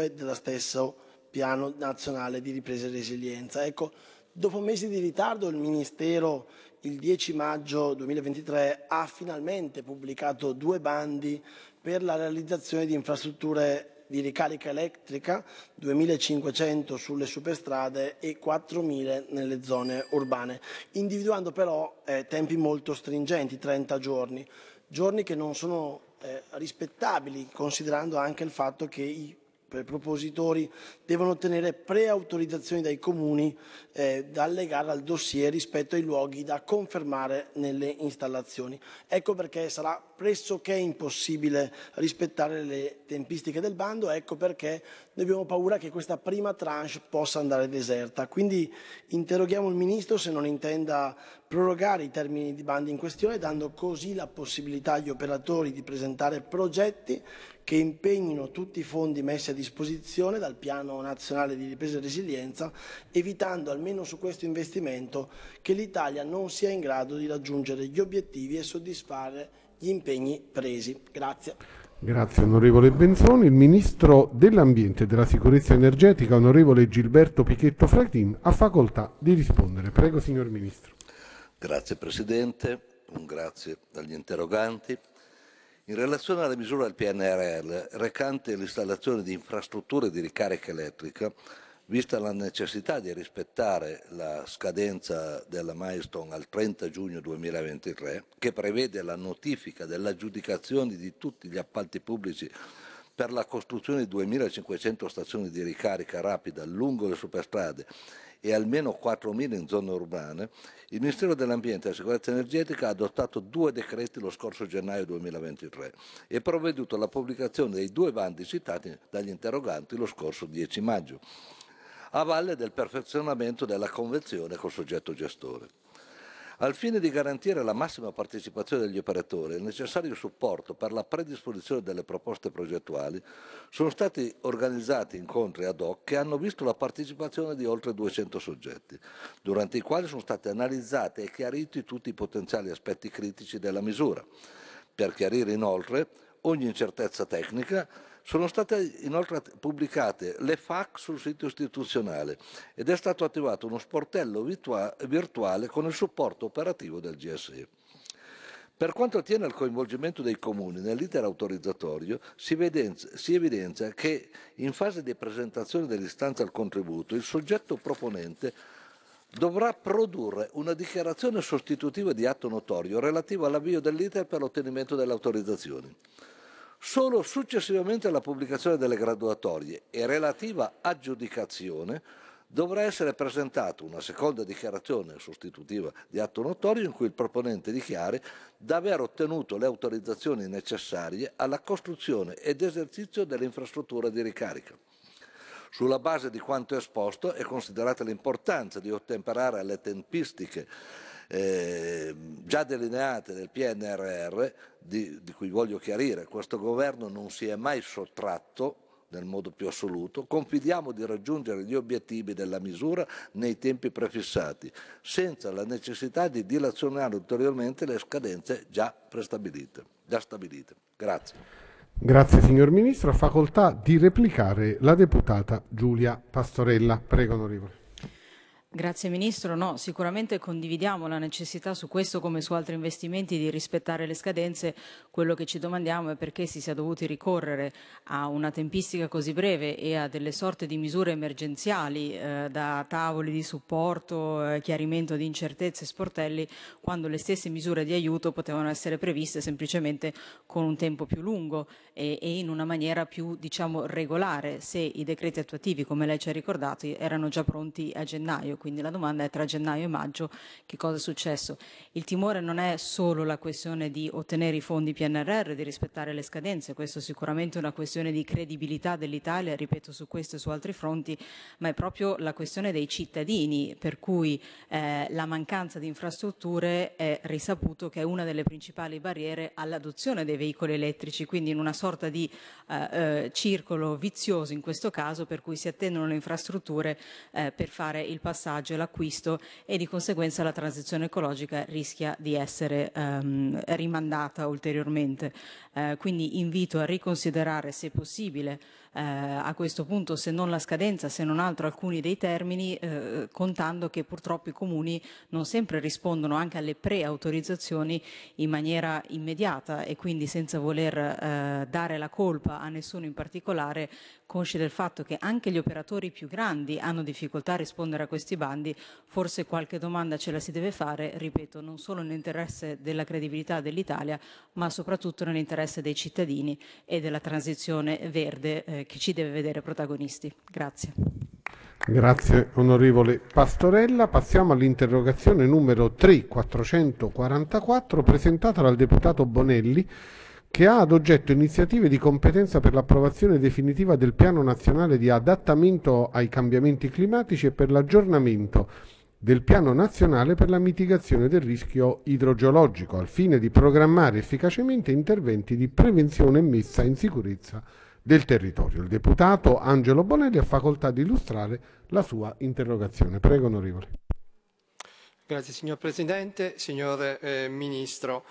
eh, della stessa piano nazionale di ripresa e resilienza. Ecco, dopo mesi di ritardo il Ministero il 10 maggio 2023 ha finalmente pubblicato due bandi per la realizzazione di infrastrutture di ricarica elettrica, 2.500 sulle superstrade e 4.000 nelle zone urbane, individuando però eh, tempi molto stringenti, 30 giorni, giorni che non sono eh, rispettabili, considerando anche il fatto che i propositori devono ottenere preautorizzazioni dai comuni eh, da allegare al dossier rispetto ai luoghi da confermare nelle installazioni. Ecco perché sarà pressoché impossibile rispettare le tempistiche del bando, ecco perché noi abbiamo paura che questa prima tranche possa andare deserta. Quindi interroghiamo il Ministro se non intenda prorogare i termini di bandi in questione dando così la possibilità agli operatori di presentare progetti che impegnino tutti i fondi messi a disposizione dal Piano Nazionale di Ripresa e Resilienza, evitando almeno su questo investimento che l'Italia non sia in grado di raggiungere gli obiettivi e soddisfare gli impegni presi. Grazie. Grazie onorevole Benzoni. Il ministro dell'Ambiente e della Sicurezza Energetica, onorevole Gilberto Pichetto Fratin, ha facoltà di rispondere. Prego signor Ministro. Grazie Presidente, un grazie agli interroganti. In relazione alla misura del PNRL recante l'installazione di infrastrutture di ricarica elettrica, vista la necessità di rispettare la scadenza della milestone al 30 giugno 2023, che prevede la notifica dell'aggiudicazione di tutti gli appalti pubblici per la costruzione di 2.500 stazioni di ricarica rapida lungo le superstrade e almeno 4.000 in zone urbane, il Ministero dell'Ambiente e della Sicurezza Energetica ha adottato due decreti lo scorso gennaio 2023 e provveduto alla pubblicazione dei due bandi citati dagli interroganti lo scorso 10 maggio, a valle del perfezionamento della convenzione col soggetto gestore. Al fine di garantire la massima partecipazione degli operatori e il necessario supporto per la predisposizione delle proposte progettuali, sono stati organizzati incontri ad hoc che hanno visto la partecipazione di oltre 200 soggetti, durante i quali sono stati analizzati e chiariti tutti i potenziali aspetti critici della misura. Per chiarire inoltre ogni incertezza tecnica sono state inoltre pubblicate le FAC sul sito istituzionale ed è stato attivato uno sportello virtuale con il supporto operativo del GSE. Per quanto attiene al coinvolgimento dei comuni nell'iter autorizzatorio, si evidenzia, si evidenzia che in fase di presentazione dell'istanza al contributo il soggetto proponente dovrà produrre una dichiarazione sostitutiva di atto notorio relativa all'avvio dell'iter per l'ottenimento delle autorizzazioni. Solo successivamente alla pubblicazione delle graduatorie e relativa aggiudicazione dovrà essere presentata una seconda dichiarazione sostitutiva di atto notorio in cui il proponente dichiari di aver ottenuto le autorizzazioni necessarie alla costruzione ed esercizio dell'infrastruttura di ricarica. Sulla base di quanto esposto è considerata l'importanza di ottemperare alle tempistiche eh, già delineate nel PNRR, di, di cui voglio chiarire, questo governo non si è mai sottratto nel modo più assoluto, confidiamo di raggiungere gli obiettivi della misura nei tempi prefissati, senza la necessità di dilazionare ulteriormente le scadenze già prestabilite. Già stabilite. Grazie. Grazie signor Ministro. Ha facoltà di replicare la deputata Giulia Pastorella. Prego onorevole. Grazie Ministro, no, sicuramente condividiamo la necessità su questo come su altri investimenti di rispettare le scadenze, quello che ci domandiamo è perché si sia dovuti ricorrere a una tempistica così breve e a delle sorte di misure emergenziali eh, da tavoli di supporto, eh, chiarimento di incertezze, sportelli, quando le stesse misure di aiuto potevano essere previste semplicemente con un tempo più lungo e, e in una maniera più diciamo, regolare se i decreti attuativi, come lei ci ha ricordato, erano già pronti a gennaio quindi la domanda è tra gennaio e maggio che cosa è successo. Il timore non è solo la questione di ottenere i fondi PNRR, di rispettare le scadenze, questo è sicuramente una questione di credibilità dell'Italia, ripeto su questo e su altri fronti, ma è proprio la questione dei cittadini, per cui eh, la mancanza di infrastrutture è risaputo che è una delle principali barriere all'adozione dei veicoli elettrici, quindi in una sorta di eh, eh circolo vizioso in questo caso per cui si attendono le infrastrutture eh, per fare il passaggio passaggio e l'acquisto e di conseguenza la transizione ecologica rischia di essere ehm, rimandata ulteriormente. Eh, quindi invito a riconsiderare se possibile eh, a questo punto se non la scadenza, se non altro alcuni dei termini, eh, contando che purtroppo i comuni non sempre rispondono anche alle preautorizzazioni in maniera immediata e quindi senza voler eh, dare la colpa a nessuno in particolare, consci del fatto che anche gli operatori più grandi hanno difficoltà a rispondere a questi bandi, forse qualche domanda ce la si deve fare, ripeto, non solo nell'interesse della credibilità dell'Italia, ma soprattutto nell'interesse dei cittadini e della transizione verde eh, che ci deve vedere protagonisti. Grazie. Grazie onorevole Pastorella. Passiamo all'interrogazione numero 3444 presentata dal deputato Bonelli che ha ad oggetto iniziative di competenza per l'approvazione definitiva del Piano Nazionale di Adattamento ai Cambiamenti Climatici e per l'aggiornamento del Piano Nazionale per la mitigazione del rischio idrogeologico, al fine di programmare efficacemente interventi di prevenzione e messa in sicurezza del territorio. Il deputato Angelo Bonelli ha facoltà di illustrare la sua interrogazione. Prego, onorevole. Grazie, signor Presidente, signor eh, Ministro.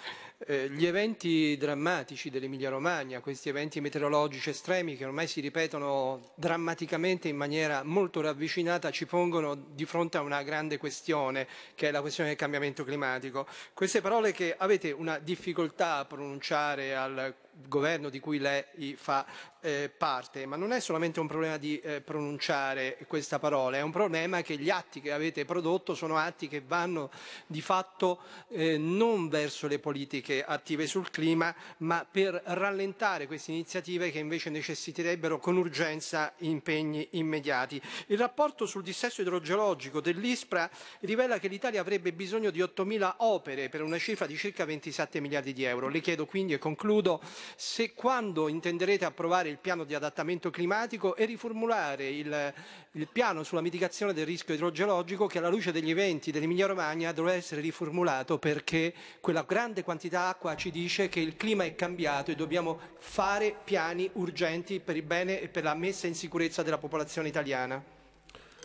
Eh, gli eventi drammatici dell'Emilia Romagna, questi eventi meteorologici estremi che ormai si ripetono drammaticamente in maniera molto ravvicinata, ci pongono di fronte a una grande questione, che è la questione del cambiamento climatico. Queste parole che avete una difficoltà a pronunciare al governo di cui lei fa eh, parte, ma non è solamente un problema di eh, pronunciare questa parola, è un problema che gli atti che avete prodotto sono atti che vanno di fatto eh, non verso le politiche attive sul clima, ma per rallentare queste iniziative che invece necessiterebbero con urgenza impegni immediati. Il rapporto sul dissesto idrogeologico dell'ISPRA rivela che l'Italia avrebbe bisogno di 8.000 opere per una cifra di circa 27 miliardi di euro. Le chiedo quindi e concludo se quando intenderete approvare il piano di adattamento climatico e riformulare il, il piano sulla mitigazione del rischio idrogeologico che alla luce degli eventi dell'Emilia Romagna dovrà essere riformulato perché quella grande quantità d'acqua ci dice che il clima è cambiato e dobbiamo fare piani urgenti per il bene e per la messa in sicurezza della popolazione italiana.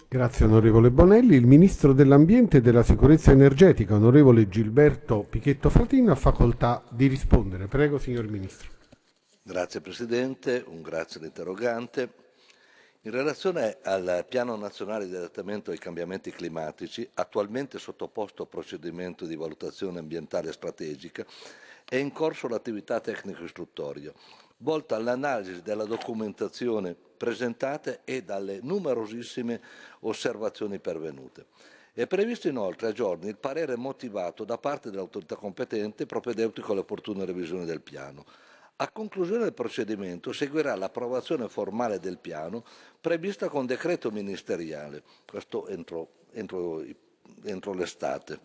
Grazie onorevole Bonelli. Il ministro dell'Ambiente e della Sicurezza Energetica, onorevole Gilberto Pichetto Fratin, ha facoltà di rispondere. Prego, signor ministro. Grazie Presidente, un grazie all'interrogante. In relazione al Piano nazionale di adattamento ai cambiamenti climatici, attualmente sottoposto a procedimento di valutazione ambientale strategica, è in corso l'attività tecnico-istruttoria, volta all'analisi della documentazione presentata e dalle numerosissime osservazioni pervenute. È previsto inoltre a giorni il parere motivato da parte dell'autorità competente propedeutico alle opportune revisioni del piano a conclusione del procedimento seguirà l'approvazione formale del piano prevista con decreto ministeriale, questo entro, entro, entro l'estate.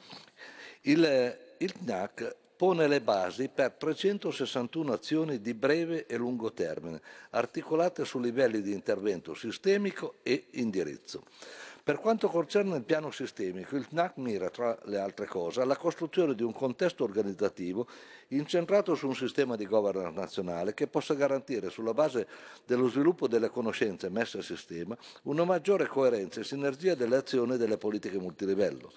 Il, il CNAC pone le basi per 361 azioni di breve e lungo termine, articolate su livelli di intervento sistemico e indirizzo. Per quanto concerne il piano sistemico, il TNAC mira, tra le altre cose, alla costruzione di un contesto organizzativo incentrato su un sistema di governance nazionale che possa garantire, sulla base dello sviluppo delle conoscenze messe a sistema, una maggiore coerenza e sinergia delle azioni e delle politiche multilivello.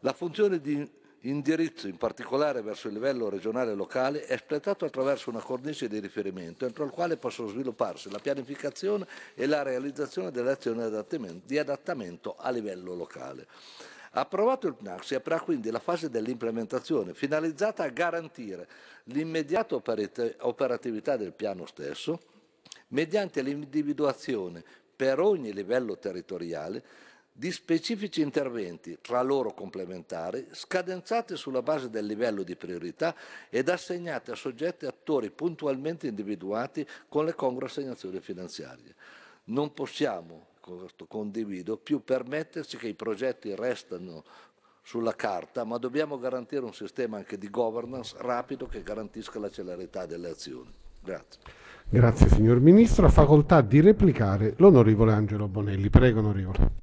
La funzione di indirizzo in particolare verso il livello regionale e locale è espletato attraverso una cornice di riferimento entro il quale possono svilupparsi la pianificazione e la realizzazione delle azioni di adattamento a livello locale. Approvato il PNAC si aprirà quindi la fase dell'implementazione finalizzata a garantire l'immediata operatività del piano stesso mediante l'individuazione per ogni livello territoriale di specifici interventi tra loro complementari, scadenzati sulla base del livello di priorità ed assegnati a soggetti e attori puntualmente individuati con le congrue assegnazioni finanziarie. Non possiamo, questo condivido, più permetterci che i progetti restano sulla carta, ma dobbiamo garantire un sistema anche di governance rapido che garantisca la celerità delle azioni. Grazie. Grazie signor Ministro. A facoltà di replicare l'onorevole Angelo Bonelli. Prego onorevole.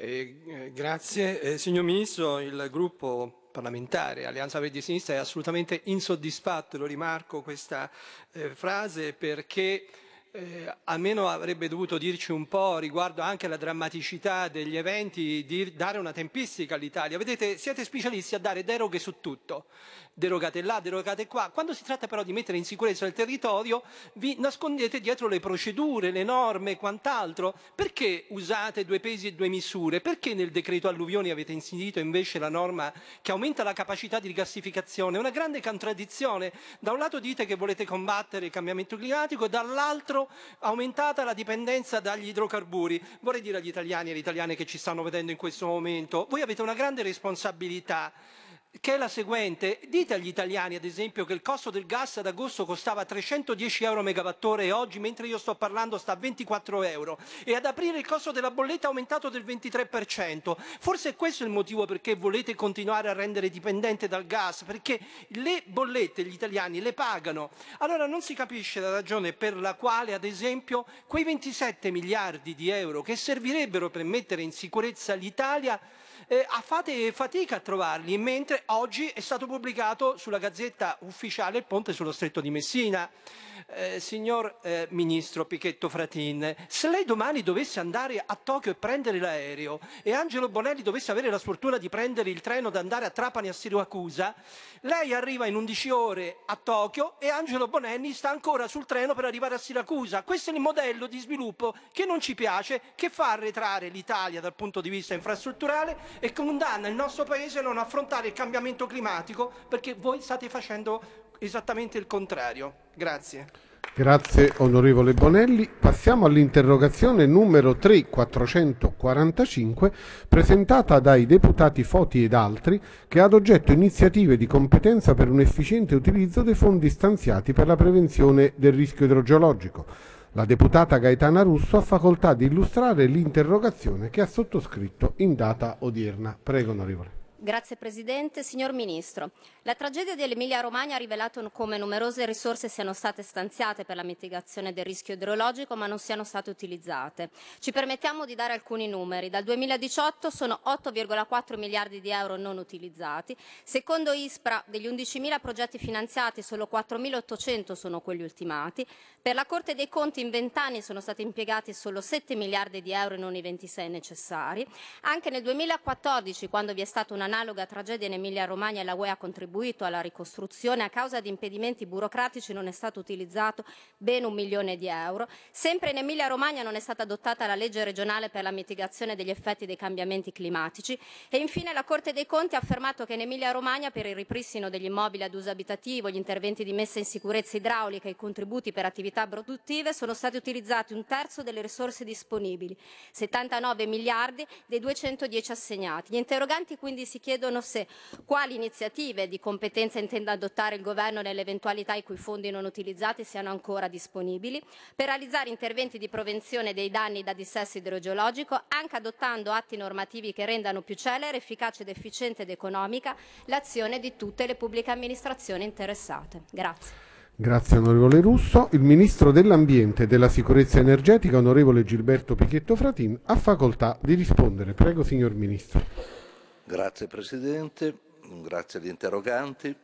Eh, eh, grazie. Eh, signor Ministro, il gruppo parlamentare Alleanza Verdi e Sinistra è assolutamente insoddisfatto, lo rimarco questa eh, frase, perché eh, almeno avrebbe dovuto dirci un po' riguardo anche alla drammaticità degli eventi, di dare una tempistica all'Italia. Vedete, siete specialisti a dare deroghe su tutto derogate là, derogate qua. Quando si tratta però di mettere in sicurezza il territorio, vi nascondete dietro le procedure, le norme e quant'altro. Perché usate due pesi e due misure? Perché nel decreto alluvioni avete inserito invece la norma che aumenta la capacità di rigassificazione? È una grande contraddizione. Da un lato dite che volete combattere il cambiamento climatico dall'altro aumentata la dipendenza dagli idrocarburi. Vorrei dire agli italiani e alle italiane che ci stanno vedendo in questo momento, voi avete una grande responsabilità che è la seguente. Dite agli italiani, ad esempio, che il costo del gas ad agosto costava 310 euro megawattore e oggi, mentre io sto parlando, sta a 24 euro. E ad aprile il costo della bolletta è aumentato del 23%. Forse è questo il motivo perché volete continuare a rendere dipendente dal gas, perché le bollette gli italiani le pagano. Allora non si capisce la ragione per la quale, ad esempio, quei 27 miliardi di euro che servirebbero per mettere in sicurezza l'Italia eh, fate fatica a trovarli, mentre oggi è stato pubblicato sulla Gazzetta Ufficiale il ponte sullo Stretto di Messina. Eh, signor eh, Ministro Pichetto Fratin, se lei domani dovesse andare a Tokyo e prendere l'aereo e Angelo Bonelli dovesse avere la sfortuna di prendere il treno da andare a Trapani a Siracusa, lei arriva in 11 ore a Tokyo e Angelo Bonelli sta ancora sul treno per arrivare a Siracusa. Questo è il modello di sviluppo che non ci piace, che fa arretrare l'Italia dal punto di vista infrastrutturale e condanna il nostro Paese a non affrontare il cambiamento climatico perché voi state facendo esattamente il contrario. Grazie. Grazie onorevole Bonelli. Passiamo all'interrogazione numero 3445 presentata dai deputati Foti ed altri che ha ad oggetto iniziative di competenza per un efficiente utilizzo dei fondi stanziati per la prevenzione del rischio idrogeologico. La deputata Gaetana Russo ha facoltà di illustrare l'interrogazione che ha sottoscritto in data odierna. Prego, onorevole. Grazie Presidente. Signor Ministro, la tragedia dell'Emilia-Romagna ha rivelato come numerose risorse siano state stanziate per la mitigazione del rischio idrologico ma non siano state utilizzate. Ci permettiamo di dare alcuni numeri. Dal 2018 sono 8,4 miliardi di euro non utilizzati. Secondo ISPRA degli 11.000 progetti finanziati solo 4.800 sono quelli ultimati. Per la Corte dei Conti in 20 anni sono stati impiegati solo 7 miliardi di euro e non i 26 necessari. Anche nel 2014, quando vi è stata una un'analoga tragedia in Emilia-Romagna e la UE ha contribuito alla ricostruzione. A causa di impedimenti burocratici non è stato utilizzato ben un milione di euro. Sempre in Emilia-Romagna non è stata adottata la legge regionale per la mitigazione degli effetti dei cambiamenti climatici. E infine la Corte dei Conti ha affermato che in Emilia-Romagna per il ripristino degli immobili ad uso abitativo, gli interventi di messa in sicurezza idraulica e i contributi per attività produttive sono stati utilizzati un terzo delle risorse disponibili, 79 miliardi dei 210 assegnati. Gli interroganti quindi si si chiedono se quali iniziative di competenza intenda adottare il Governo nell'eventualità in cui i fondi non utilizzati siano ancora disponibili, per realizzare interventi di prevenzione dei danni da dissesto idrogeologico, anche adottando atti normativi che rendano più celere, efficace ed efficiente ed economica l'azione di tutte le pubbliche amministrazioni interessate. Grazie. Grazie onorevole Russo. Il ministro dell'Ambiente e della Sicurezza Energetica, onorevole Gilberto Pichetto Fratin, ha facoltà di rispondere. Prego signor ministro. Grazie Presidente, grazie agli interroganti.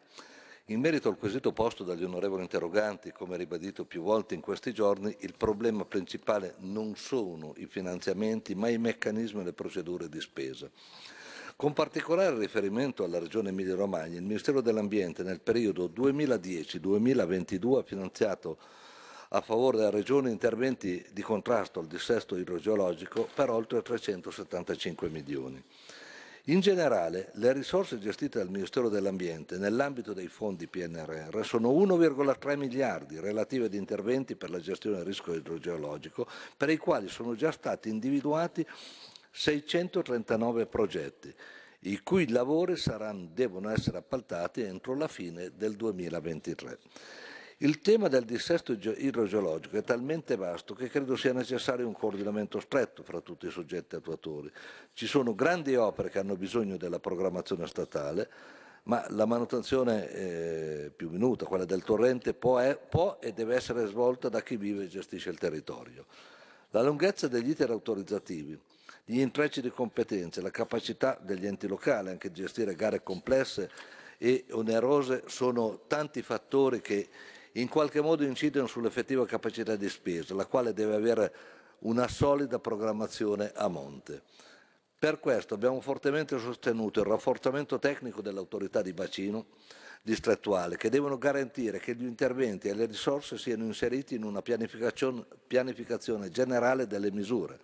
In merito al quesito posto dagli onorevoli interroganti, come ribadito più volte in questi giorni, il problema principale non sono i finanziamenti, ma i meccanismi e le procedure di spesa. Con particolare riferimento alla Regione Emilia-Romagna, il Ministero dell'Ambiente nel periodo 2010-2022 ha finanziato a favore della Regione interventi di contrasto al dissesto idrogeologico per oltre 375 milioni. In generale, le risorse gestite dal Ministero dell'Ambiente nell'ambito dei fondi PNRR sono 1,3 miliardi relative ad interventi per la gestione del rischio idrogeologico, per i quali sono già stati individuati 639 progetti, i cui lavori saranno, devono essere appaltati entro la fine del 2023. Il tema del dissesto idrogeologico è talmente vasto che credo sia necessario un coordinamento stretto fra tutti i soggetti attuatori. Ci sono grandi opere che hanno bisogno della programmazione statale, ma la manutenzione eh, più minuta, quella del torrente, può, è, può e deve essere svolta da chi vive e gestisce il territorio. La lunghezza degli iter autorizzativi, gli intrecci di competenze, la capacità degli enti locali anche di gestire gare complesse e onerose sono tanti fattori che in qualche modo incidono sull'effettiva capacità di spesa, la quale deve avere una solida programmazione a monte. Per questo abbiamo fortemente sostenuto il rafforzamento tecnico dell'autorità di bacino distrettuale, che devono garantire che gli interventi e le risorse siano inseriti in una pianificazione, pianificazione generale delle misure,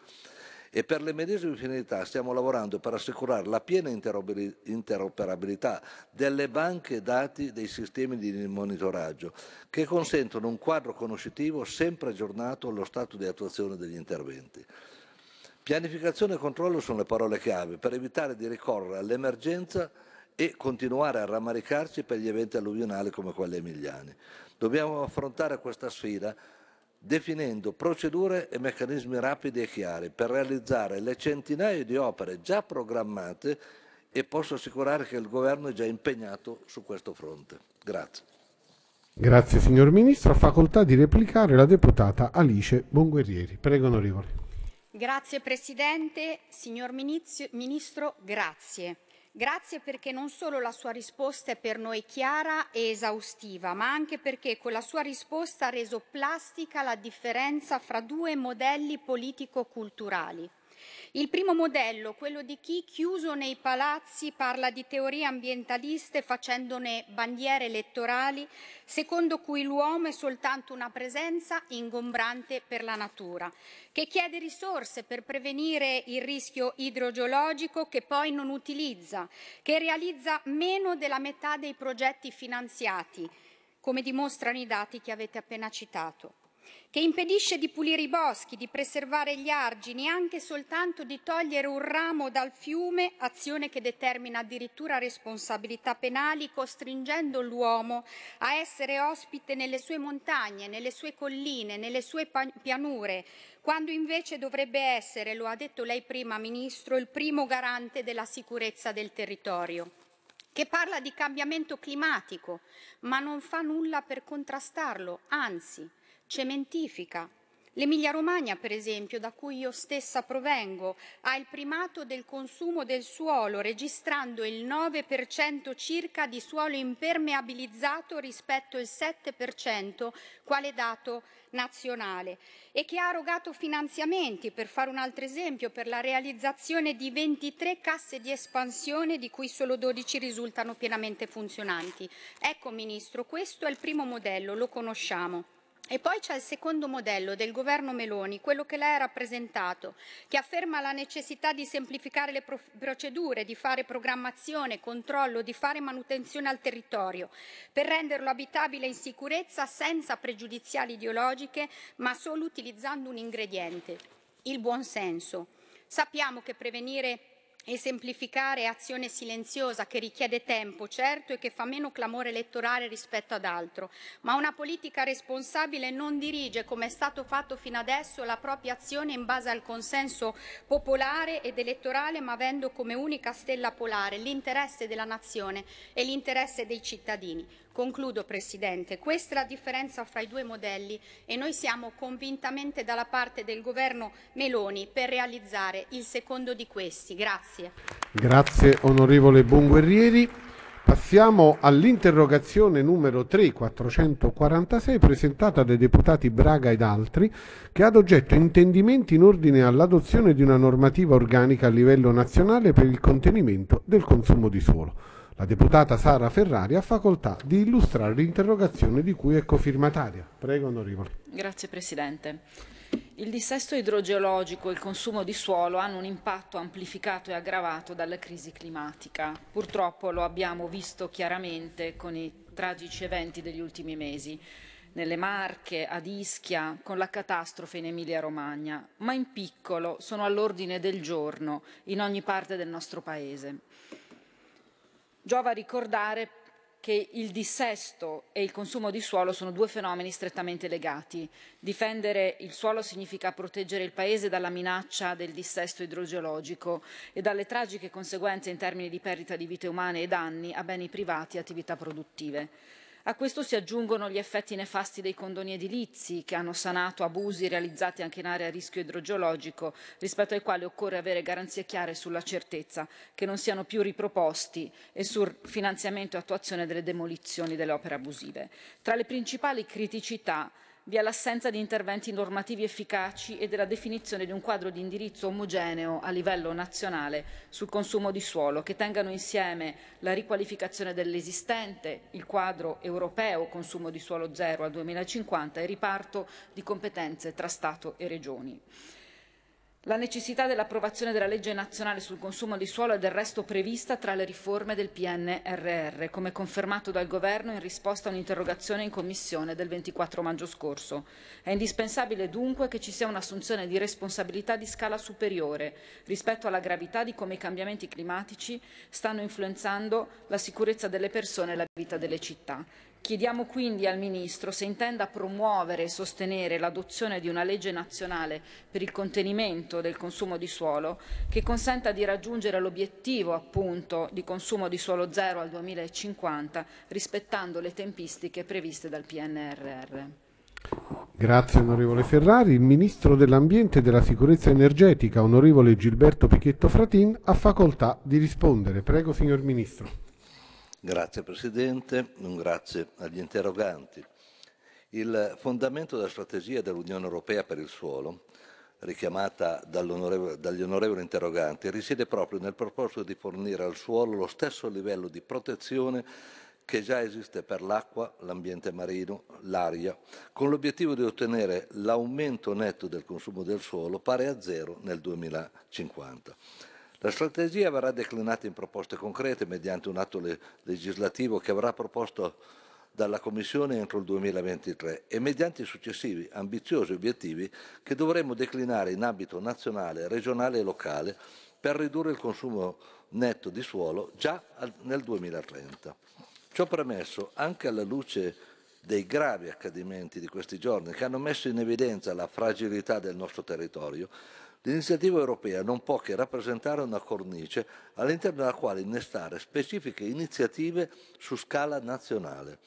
e per le medesime finalità stiamo lavorando per assicurare la piena interoperabilità delle banche dati dei sistemi di monitoraggio che consentono un quadro conoscitivo sempre aggiornato allo stato di attuazione degli interventi. Pianificazione e controllo sono le parole chiave per evitare di ricorrere all'emergenza e continuare a rammaricarci per gli eventi alluvionali come quelli emiliani. Dobbiamo affrontare questa sfida definendo procedure e meccanismi rapidi e chiari per realizzare le centinaia di opere già programmate e posso assicurare che il governo è già impegnato su questo fronte. Grazie. Grazie signor Ministro. facoltà di replicare la deputata Alice Bonguerrieri. Prego onorevole. Grazie Presidente. Signor Ministro, grazie. Grazie perché non solo la sua risposta è per noi chiara e esaustiva, ma anche perché con la sua risposta ha reso plastica la differenza fra due modelli politico-culturali. Il primo modello, quello di chi chiuso nei palazzi parla di teorie ambientaliste facendone bandiere elettorali, secondo cui l'uomo è soltanto una presenza ingombrante per la natura, che chiede risorse per prevenire il rischio idrogeologico che poi non utilizza, che realizza meno della metà dei progetti finanziati, come dimostrano i dati che avete appena citato che impedisce di pulire i boschi, di preservare gli argini e anche soltanto di togliere un ramo dal fiume, azione che determina addirittura responsabilità penali, costringendo l'uomo a essere ospite nelle sue montagne, nelle sue colline, nelle sue pianure, quando invece dovrebbe essere, lo ha detto lei prima, Ministro, il primo garante della sicurezza del territorio che parla di cambiamento climatico, ma non fa nulla per contrastarlo, anzi cementifica. L'Emilia Romagna, per esempio, da cui io stessa provengo, ha il primato del consumo del suolo, registrando il 9% circa di suolo impermeabilizzato rispetto al 7% quale dato nazionale e che ha erogato finanziamenti, per fare un altro esempio, per la realizzazione di 23 casse di espansione di cui solo 12 risultano pienamente funzionanti. Ecco, Ministro, questo è il primo modello, lo conosciamo. E poi c'è il secondo modello del governo Meloni, quello che lei ha rappresentato, che afferma la necessità di semplificare le procedure, di fare programmazione, controllo, di fare manutenzione al territorio, per renderlo abitabile in sicurezza senza pregiudiziali ideologiche, ma solo utilizzando un ingrediente, il buonsenso. Sappiamo che prevenire e semplificare azione silenziosa che richiede tempo, certo, e che fa meno clamore elettorale rispetto ad altro, ma una politica responsabile non dirige, come è stato fatto fino adesso, la propria azione in base al consenso popolare ed elettorale, ma avendo come unica stella polare l'interesse della nazione e l'interesse dei cittadini. Concludo, Presidente. Questa è la differenza fra i due modelli e noi siamo convintamente dalla parte del governo Meloni per realizzare il secondo di questi. Grazie. Grazie onorevole Bonguerrieri. Passiamo all'interrogazione numero 3446 presentata dai deputati Braga ed altri che ha ad oggetto intendimenti in ordine all'adozione di una normativa organica a livello nazionale per il contenimento del consumo di suolo. La deputata Sara Ferrari ha facoltà di illustrare l'interrogazione di cui è cofirmataria. Prego, onorevole. Grazie, Presidente. Il dissesto idrogeologico e il consumo di suolo hanno un impatto amplificato e aggravato dalla crisi climatica. Purtroppo lo abbiamo visto chiaramente con i tragici eventi degli ultimi mesi nelle Marche, ad Ischia, con la catastrofe in Emilia-Romagna, ma in piccolo sono all'ordine del giorno in ogni parte del nostro Paese. Giova ricordare che il dissesto e il consumo di suolo sono due fenomeni strettamente legati. Difendere il suolo significa proteggere il Paese dalla minaccia del dissesto idrogeologico e dalle tragiche conseguenze in termini di perdita di vite umane e danni a beni privati e attività produttive. A questo si aggiungono gli effetti nefasti dei condoni edilizi, che hanno sanato abusi realizzati anche in aree a rischio idrogeologico, rispetto ai quali occorre avere garanzie chiare sulla certezza che non siano più riproposti e sul finanziamento e attuazione delle demolizioni delle opere abusive. Tra le principali criticità vi è l'assenza di interventi normativi efficaci e della definizione di un quadro di indirizzo omogeneo a livello nazionale sul consumo di suolo che tengano insieme la riqualificazione dell'esistente, il quadro europeo consumo di suolo zero al 2050 e riparto di competenze tra Stato e Regioni. La necessità dell'approvazione della legge nazionale sul consumo di suolo è del resto prevista tra le riforme del PNRR, come confermato dal Governo in risposta a un'interrogazione in Commissione del 24 maggio scorso. È indispensabile dunque che ci sia un'assunzione di responsabilità di scala superiore rispetto alla gravità di come i cambiamenti climatici stanno influenzando la sicurezza delle persone e la vita delle città. Chiediamo quindi al Ministro se intenda promuovere e sostenere l'adozione di una legge nazionale per il contenimento del consumo di suolo che consenta di raggiungere l'obiettivo appunto di consumo di suolo zero al 2050 rispettando le tempistiche previste dal PNRR. Grazie onorevole Ferrari. Il Ministro dell'Ambiente e della Sicurezza Energetica, onorevole Gilberto Pichetto Fratin, ha facoltà di rispondere. Prego signor Ministro. Grazie Presidente, un grazie agli interroganti. Il fondamento della strategia dell'Unione Europea per il suolo, richiamata onorevole, dagli onorevoli interroganti, risiede proprio nel proposito di fornire al suolo lo stesso livello di protezione che già esiste per l'acqua, l'ambiente marino, l'aria, con l'obiettivo di ottenere l'aumento netto del consumo del suolo pari a zero nel 2050. La strategia verrà declinata in proposte concrete mediante un atto le legislativo che avrà proposto dalla Commissione entro il 2023 e mediante i successivi ambiziosi obiettivi che dovremo declinare in ambito nazionale, regionale e locale per ridurre il consumo netto di suolo già nel 2030. Ciò premesso, anche alla luce dei gravi accadimenti di questi giorni che hanno messo in evidenza la fragilità del nostro territorio, L'iniziativa europea non può che rappresentare una cornice all'interno della quale innestare specifiche iniziative su scala nazionale.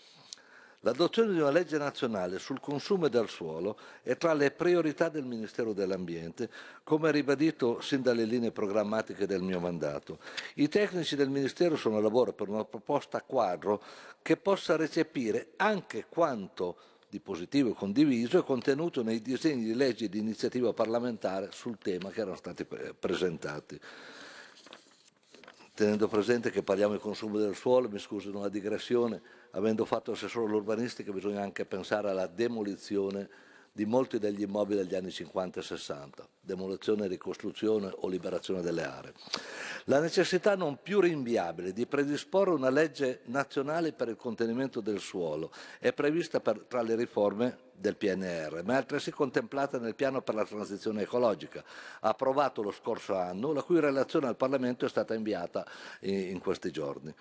L'adozione di una legge nazionale sul consumo del suolo è tra le priorità del Ministero dell'Ambiente, come ribadito sin dalle linee programmatiche del mio mandato. I tecnici del Ministero sono al lavoro per una proposta quadro che possa recepire anche quanto di positivo e condiviso è contenuto nei disegni di legge di iniziativa parlamentare sul tema che erano stati presentati. Tenendo presente che parliamo di consumo del suolo, mi scuso di una digressione, avendo fatto assessore all'urbanistica bisogna anche pensare alla demolizione di molti degli immobili degli anni 50 e 60, demolizione, ricostruzione o liberazione delle aree. La necessità non più rinviabile di predisporre una legge nazionale per il contenimento del suolo è prevista per, tra le riforme del PNR, ma è altresì contemplata nel piano per la transizione ecologica, approvato lo scorso anno, la cui relazione al Parlamento è stata inviata in, in questi giorni.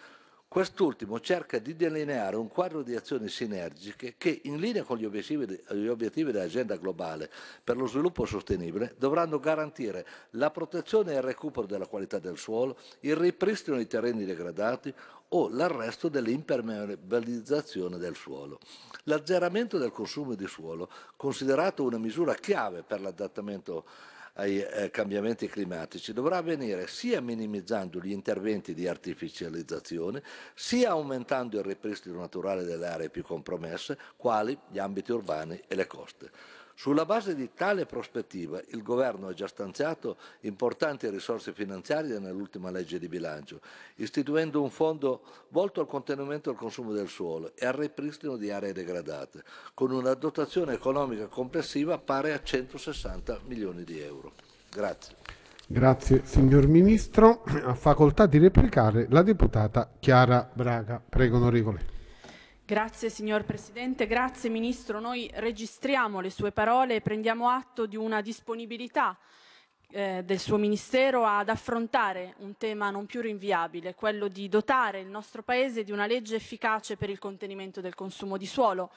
Quest'ultimo cerca di delineare un quadro di azioni sinergiche che, in linea con gli obiettivi, gli obiettivi dell'agenda globale per lo sviluppo sostenibile, dovranno garantire la protezione e il recupero della qualità del suolo, il ripristino dei terreni degradati o l'arresto dell'impermeabilizzazione del suolo. L'azzeramento del consumo di suolo, considerato una misura chiave per l'adattamento ai eh, cambiamenti climatici dovrà avvenire sia minimizzando gli interventi di artificializzazione, sia aumentando il ripristino naturale delle aree più compromesse, quali gli ambiti urbani e le coste. Sulla base di tale prospettiva il Governo ha già stanziato importanti risorse finanziarie nell'ultima legge di bilancio, istituendo un fondo volto al contenimento del consumo del suolo e al ripristino di aree degradate, con una dotazione economica complessiva pari a 160 milioni di euro. Grazie. Grazie signor Ministro. A facoltà di replicare la deputata Chiara Braga. Prego onorevole. Grazie signor Presidente, grazie Ministro. Noi registriamo le sue parole e prendiamo atto di una disponibilità eh, del suo Ministero ad affrontare un tema non più rinviabile, quello di dotare il nostro Paese di una legge efficace per il contenimento del consumo di suolo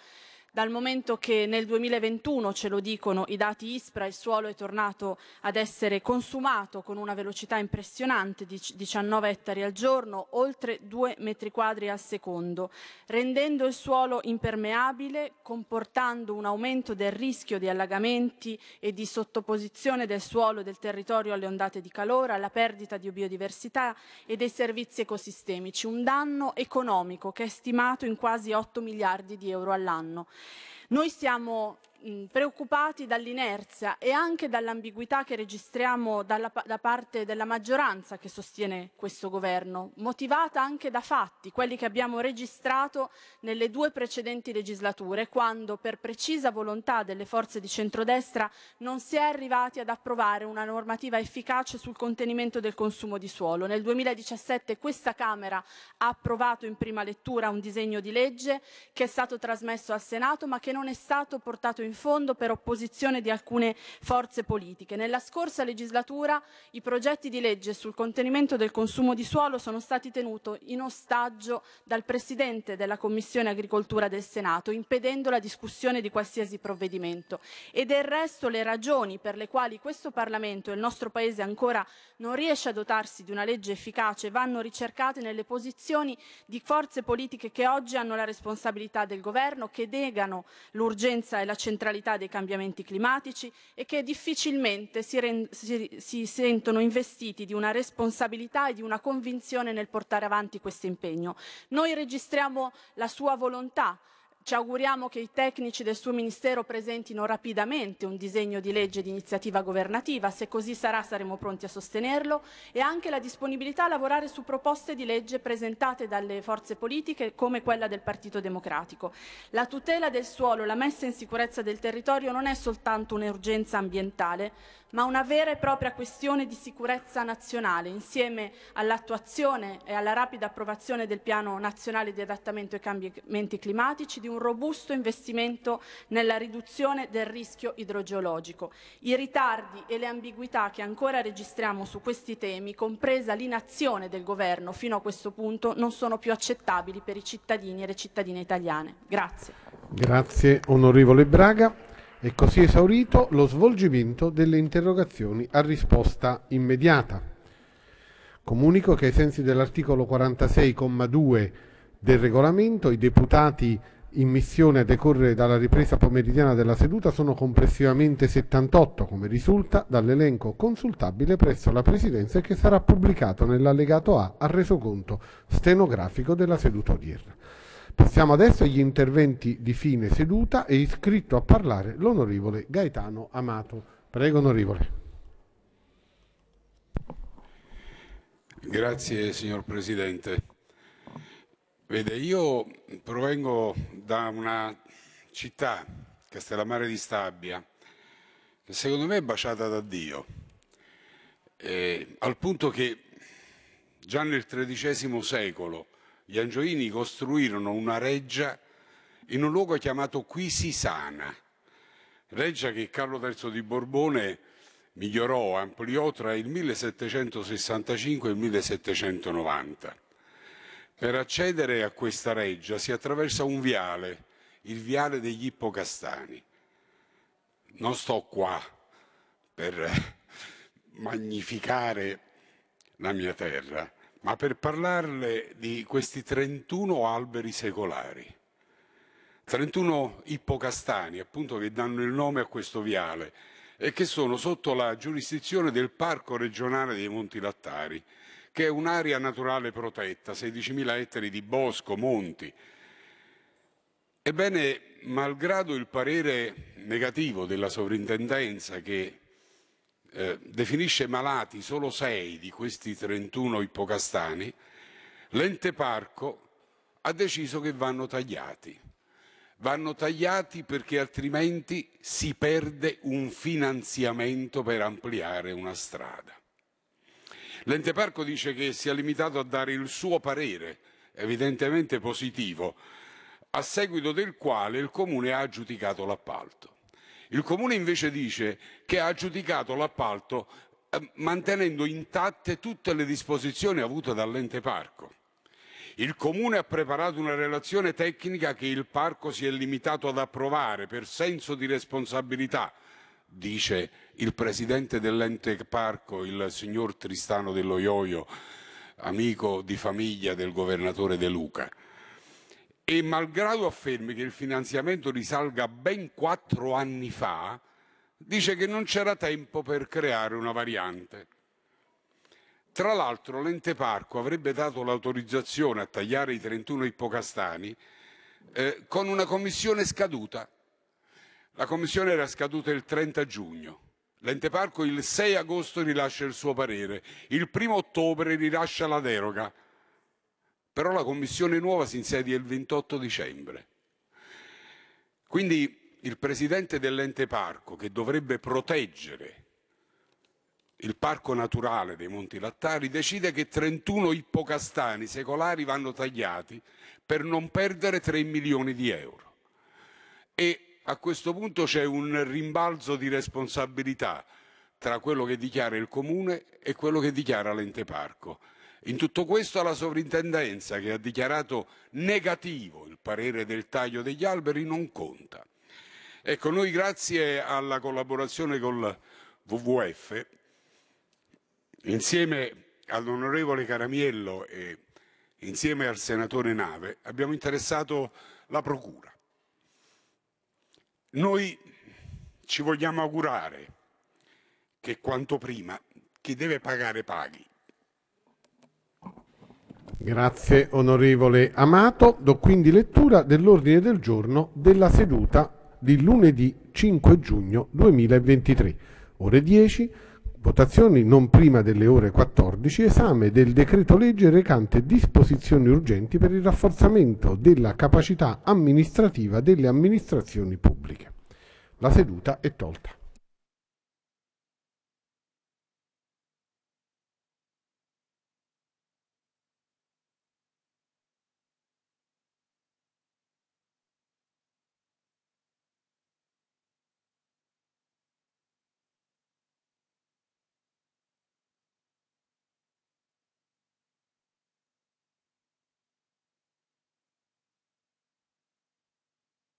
dal momento che nel 2021, ce lo dicono i dati ISPRA, il suolo è tornato ad essere consumato con una velocità impressionante di 19 ettari al giorno, oltre 2 metri quadri al secondo, rendendo il suolo impermeabile, comportando un aumento del rischio di allagamenti e di sottoposizione del suolo e del territorio alle ondate di calore, alla perdita di biodiversità e dei servizi ecosistemici, un danno economico che è stimato in quasi 8 miliardi di euro all'anno. Noi siamo mh, preoccupati dall'inerzia e anche dall'ambiguità che registriamo dalla, da parte della maggioranza che sostiene questo governo, motivata anche da fatti, quelli che abbiamo registrato nelle due precedenti legislature, quando per precisa volontà delle forze di centrodestra non si è arrivati ad approvare una normativa efficace sul contenimento del consumo di suolo. Nel 2017 questa Camera ha approvato in prima lettura un disegno di legge che è stato trasmesso al Senato ma che non è stato portato in fondo per opposizione di alcune forze politiche. Nella scorsa legislatura i progetti di legge sul contenimento del consumo di suolo sono stati tenuti in ostaggio dal Presidente della Commissione Agricoltura del Senato, impedendo la discussione di qualsiasi provvedimento. E del resto le ragioni per le quali questo Parlamento e il nostro Paese ancora non riesce a dotarsi di una legge efficace vanno ricercate nelle posizioni di forze politiche che oggi hanno la responsabilità del governo, che negano l'urgenza e la centralità centralità dei cambiamenti climatici e che difficilmente si, rend- si-, si sentono investiti di una responsabilità e di una convinzione nel portare avanti questo impegno. Noi registriamo la sua volontà ci auguriamo che i tecnici del suo Ministero presentino rapidamente un disegno di legge di iniziativa governativa, se così sarà saremo pronti a sostenerlo, e anche la disponibilità a lavorare su proposte di legge presentate dalle forze politiche come quella del Partito Democratico. La tutela del suolo, la messa in sicurezza del territorio non è soltanto un'urgenza ambientale, ma una vera e propria questione di sicurezza nazionale, insieme all'attuazione e alla rapida approvazione del Piano nazionale di adattamento ai cambiamenti climatici, di un robusto investimento nella riduzione del rischio idrogeologico. I ritardi e le ambiguità che ancora registriamo su questi temi, compresa l'inazione del Governo fino a questo punto, non sono più accettabili per i cittadini e le cittadine italiane. Grazie. Grazie onorevole Braga. È così esaurito lo svolgimento delle interrogazioni a risposta immediata. Comunico che ai sensi dell'articolo 46,2 del regolamento i deputati in missione a decorrere dalla ripresa pomeridiana della seduta sono complessivamente 78, come risulta dall'elenco consultabile presso la Presidenza e che sarà pubblicato nell'allegato A al resoconto stenografico della seduta odierna. Passiamo adesso agli interventi di fine seduta e iscritto a parlare l'onorevole Gaetano Amato. Prego onorevole. Grazie signor Presidente. Vede, io provengo da una città, Castellammare di Stabia, che secondo me è baciata da Dio, eh, al punto che già nel XIII secolo gli Angioini costruirono una reggia in un luogo chiamato Quisisana, reggia che Carlo III di Borbone migliorò, ampliò tra il 1765 e il 1790. Per accedere a questa reggia si attraversa un viale, il viale degli Ippocastani. Non sto qua per magnificare la mia terra, ma per parlarle di questi 31 alberi secolari, 31 ippocastani appunto che danno il nome a questo viale e che sono sotto la giurisdizione del Parco regionale dei Monti Lattari, che è un'area naturale protetta, 16.000 ettari di bosco, monti. Ebbene, malgrado il parere negativo della sovrintendenza che eh, definisce malati solo 6 di questi 31 ippocastani, l'ente parco ha deciso che vanno tagliati. Vanno tagliati perché altrimenti si perde un finanziamento per ampliare una strada. L'ente parco dice che si è limitato a dare il suo parere, evidentemente positivo, a seguito del quale il comune ha aggiudicato l'appalto. Il comune invece dice che ha aggiudicato l'appalto eh, mantenendo intatte tutte le disposizioni avute dall'ente parco. Il comune ha preparato una relazione tecnica che il parco si è limitato ad approvare per senso di responsabilità, dice il presidente dell'ente parco, il signor Tristano Dello Ioio, amico di famiglia del governatore De Luca e malgrado affermi che il finanziamento risalga ben quattro anni fa, dice che non c'era tempo per creare una variante. Tra l'altro l'ente parco avrebbe dato l'autorizzazione a tagliare i 31 ippocastani eh, con una commissione scaduta. La commissione era scaduta il 30 giugno. L'ente parco il 6 agosto rilascia il suo parere, il 1 ottobre rilascia la deroga però la commissione nuova si insedia il 28 dicembre. Quindi il presidente dell'ente parco, che dovrebbe proteggere il parco naturale dei Monti Lattari, decide che 31 ippocastani secolari vanno tagliati per non perdere 3 milioni di euro. E a questo punto c'è un rimbalzo di responsabilità tra quello che dichiara il comune e quello che dichiara l'ente parco. In tutto questo la sovrintendenza, che ha dichiarato negativo il parere del taglio degli alberi, non conta. Ecco, noi grazie alla collaborazione col WWF, insieme all'onorevole Caramiello e insieme al senatore Nave, abbiamo interessato la Procura. Noi ci vogliamo augurare che quanto prima chi deve pagare paghi Grazie onorevole Amato. Do quindi lettura dell'ordine del giorno della seduta di lunedì 5 giugno 2023, ore 10, votazioni non prima delle ore 14, esame del decreto legge recante disposizioni urgenti per il rafforzamento della capacità amministrativa delle amministrazioni pubbliche. La seduta è tolta.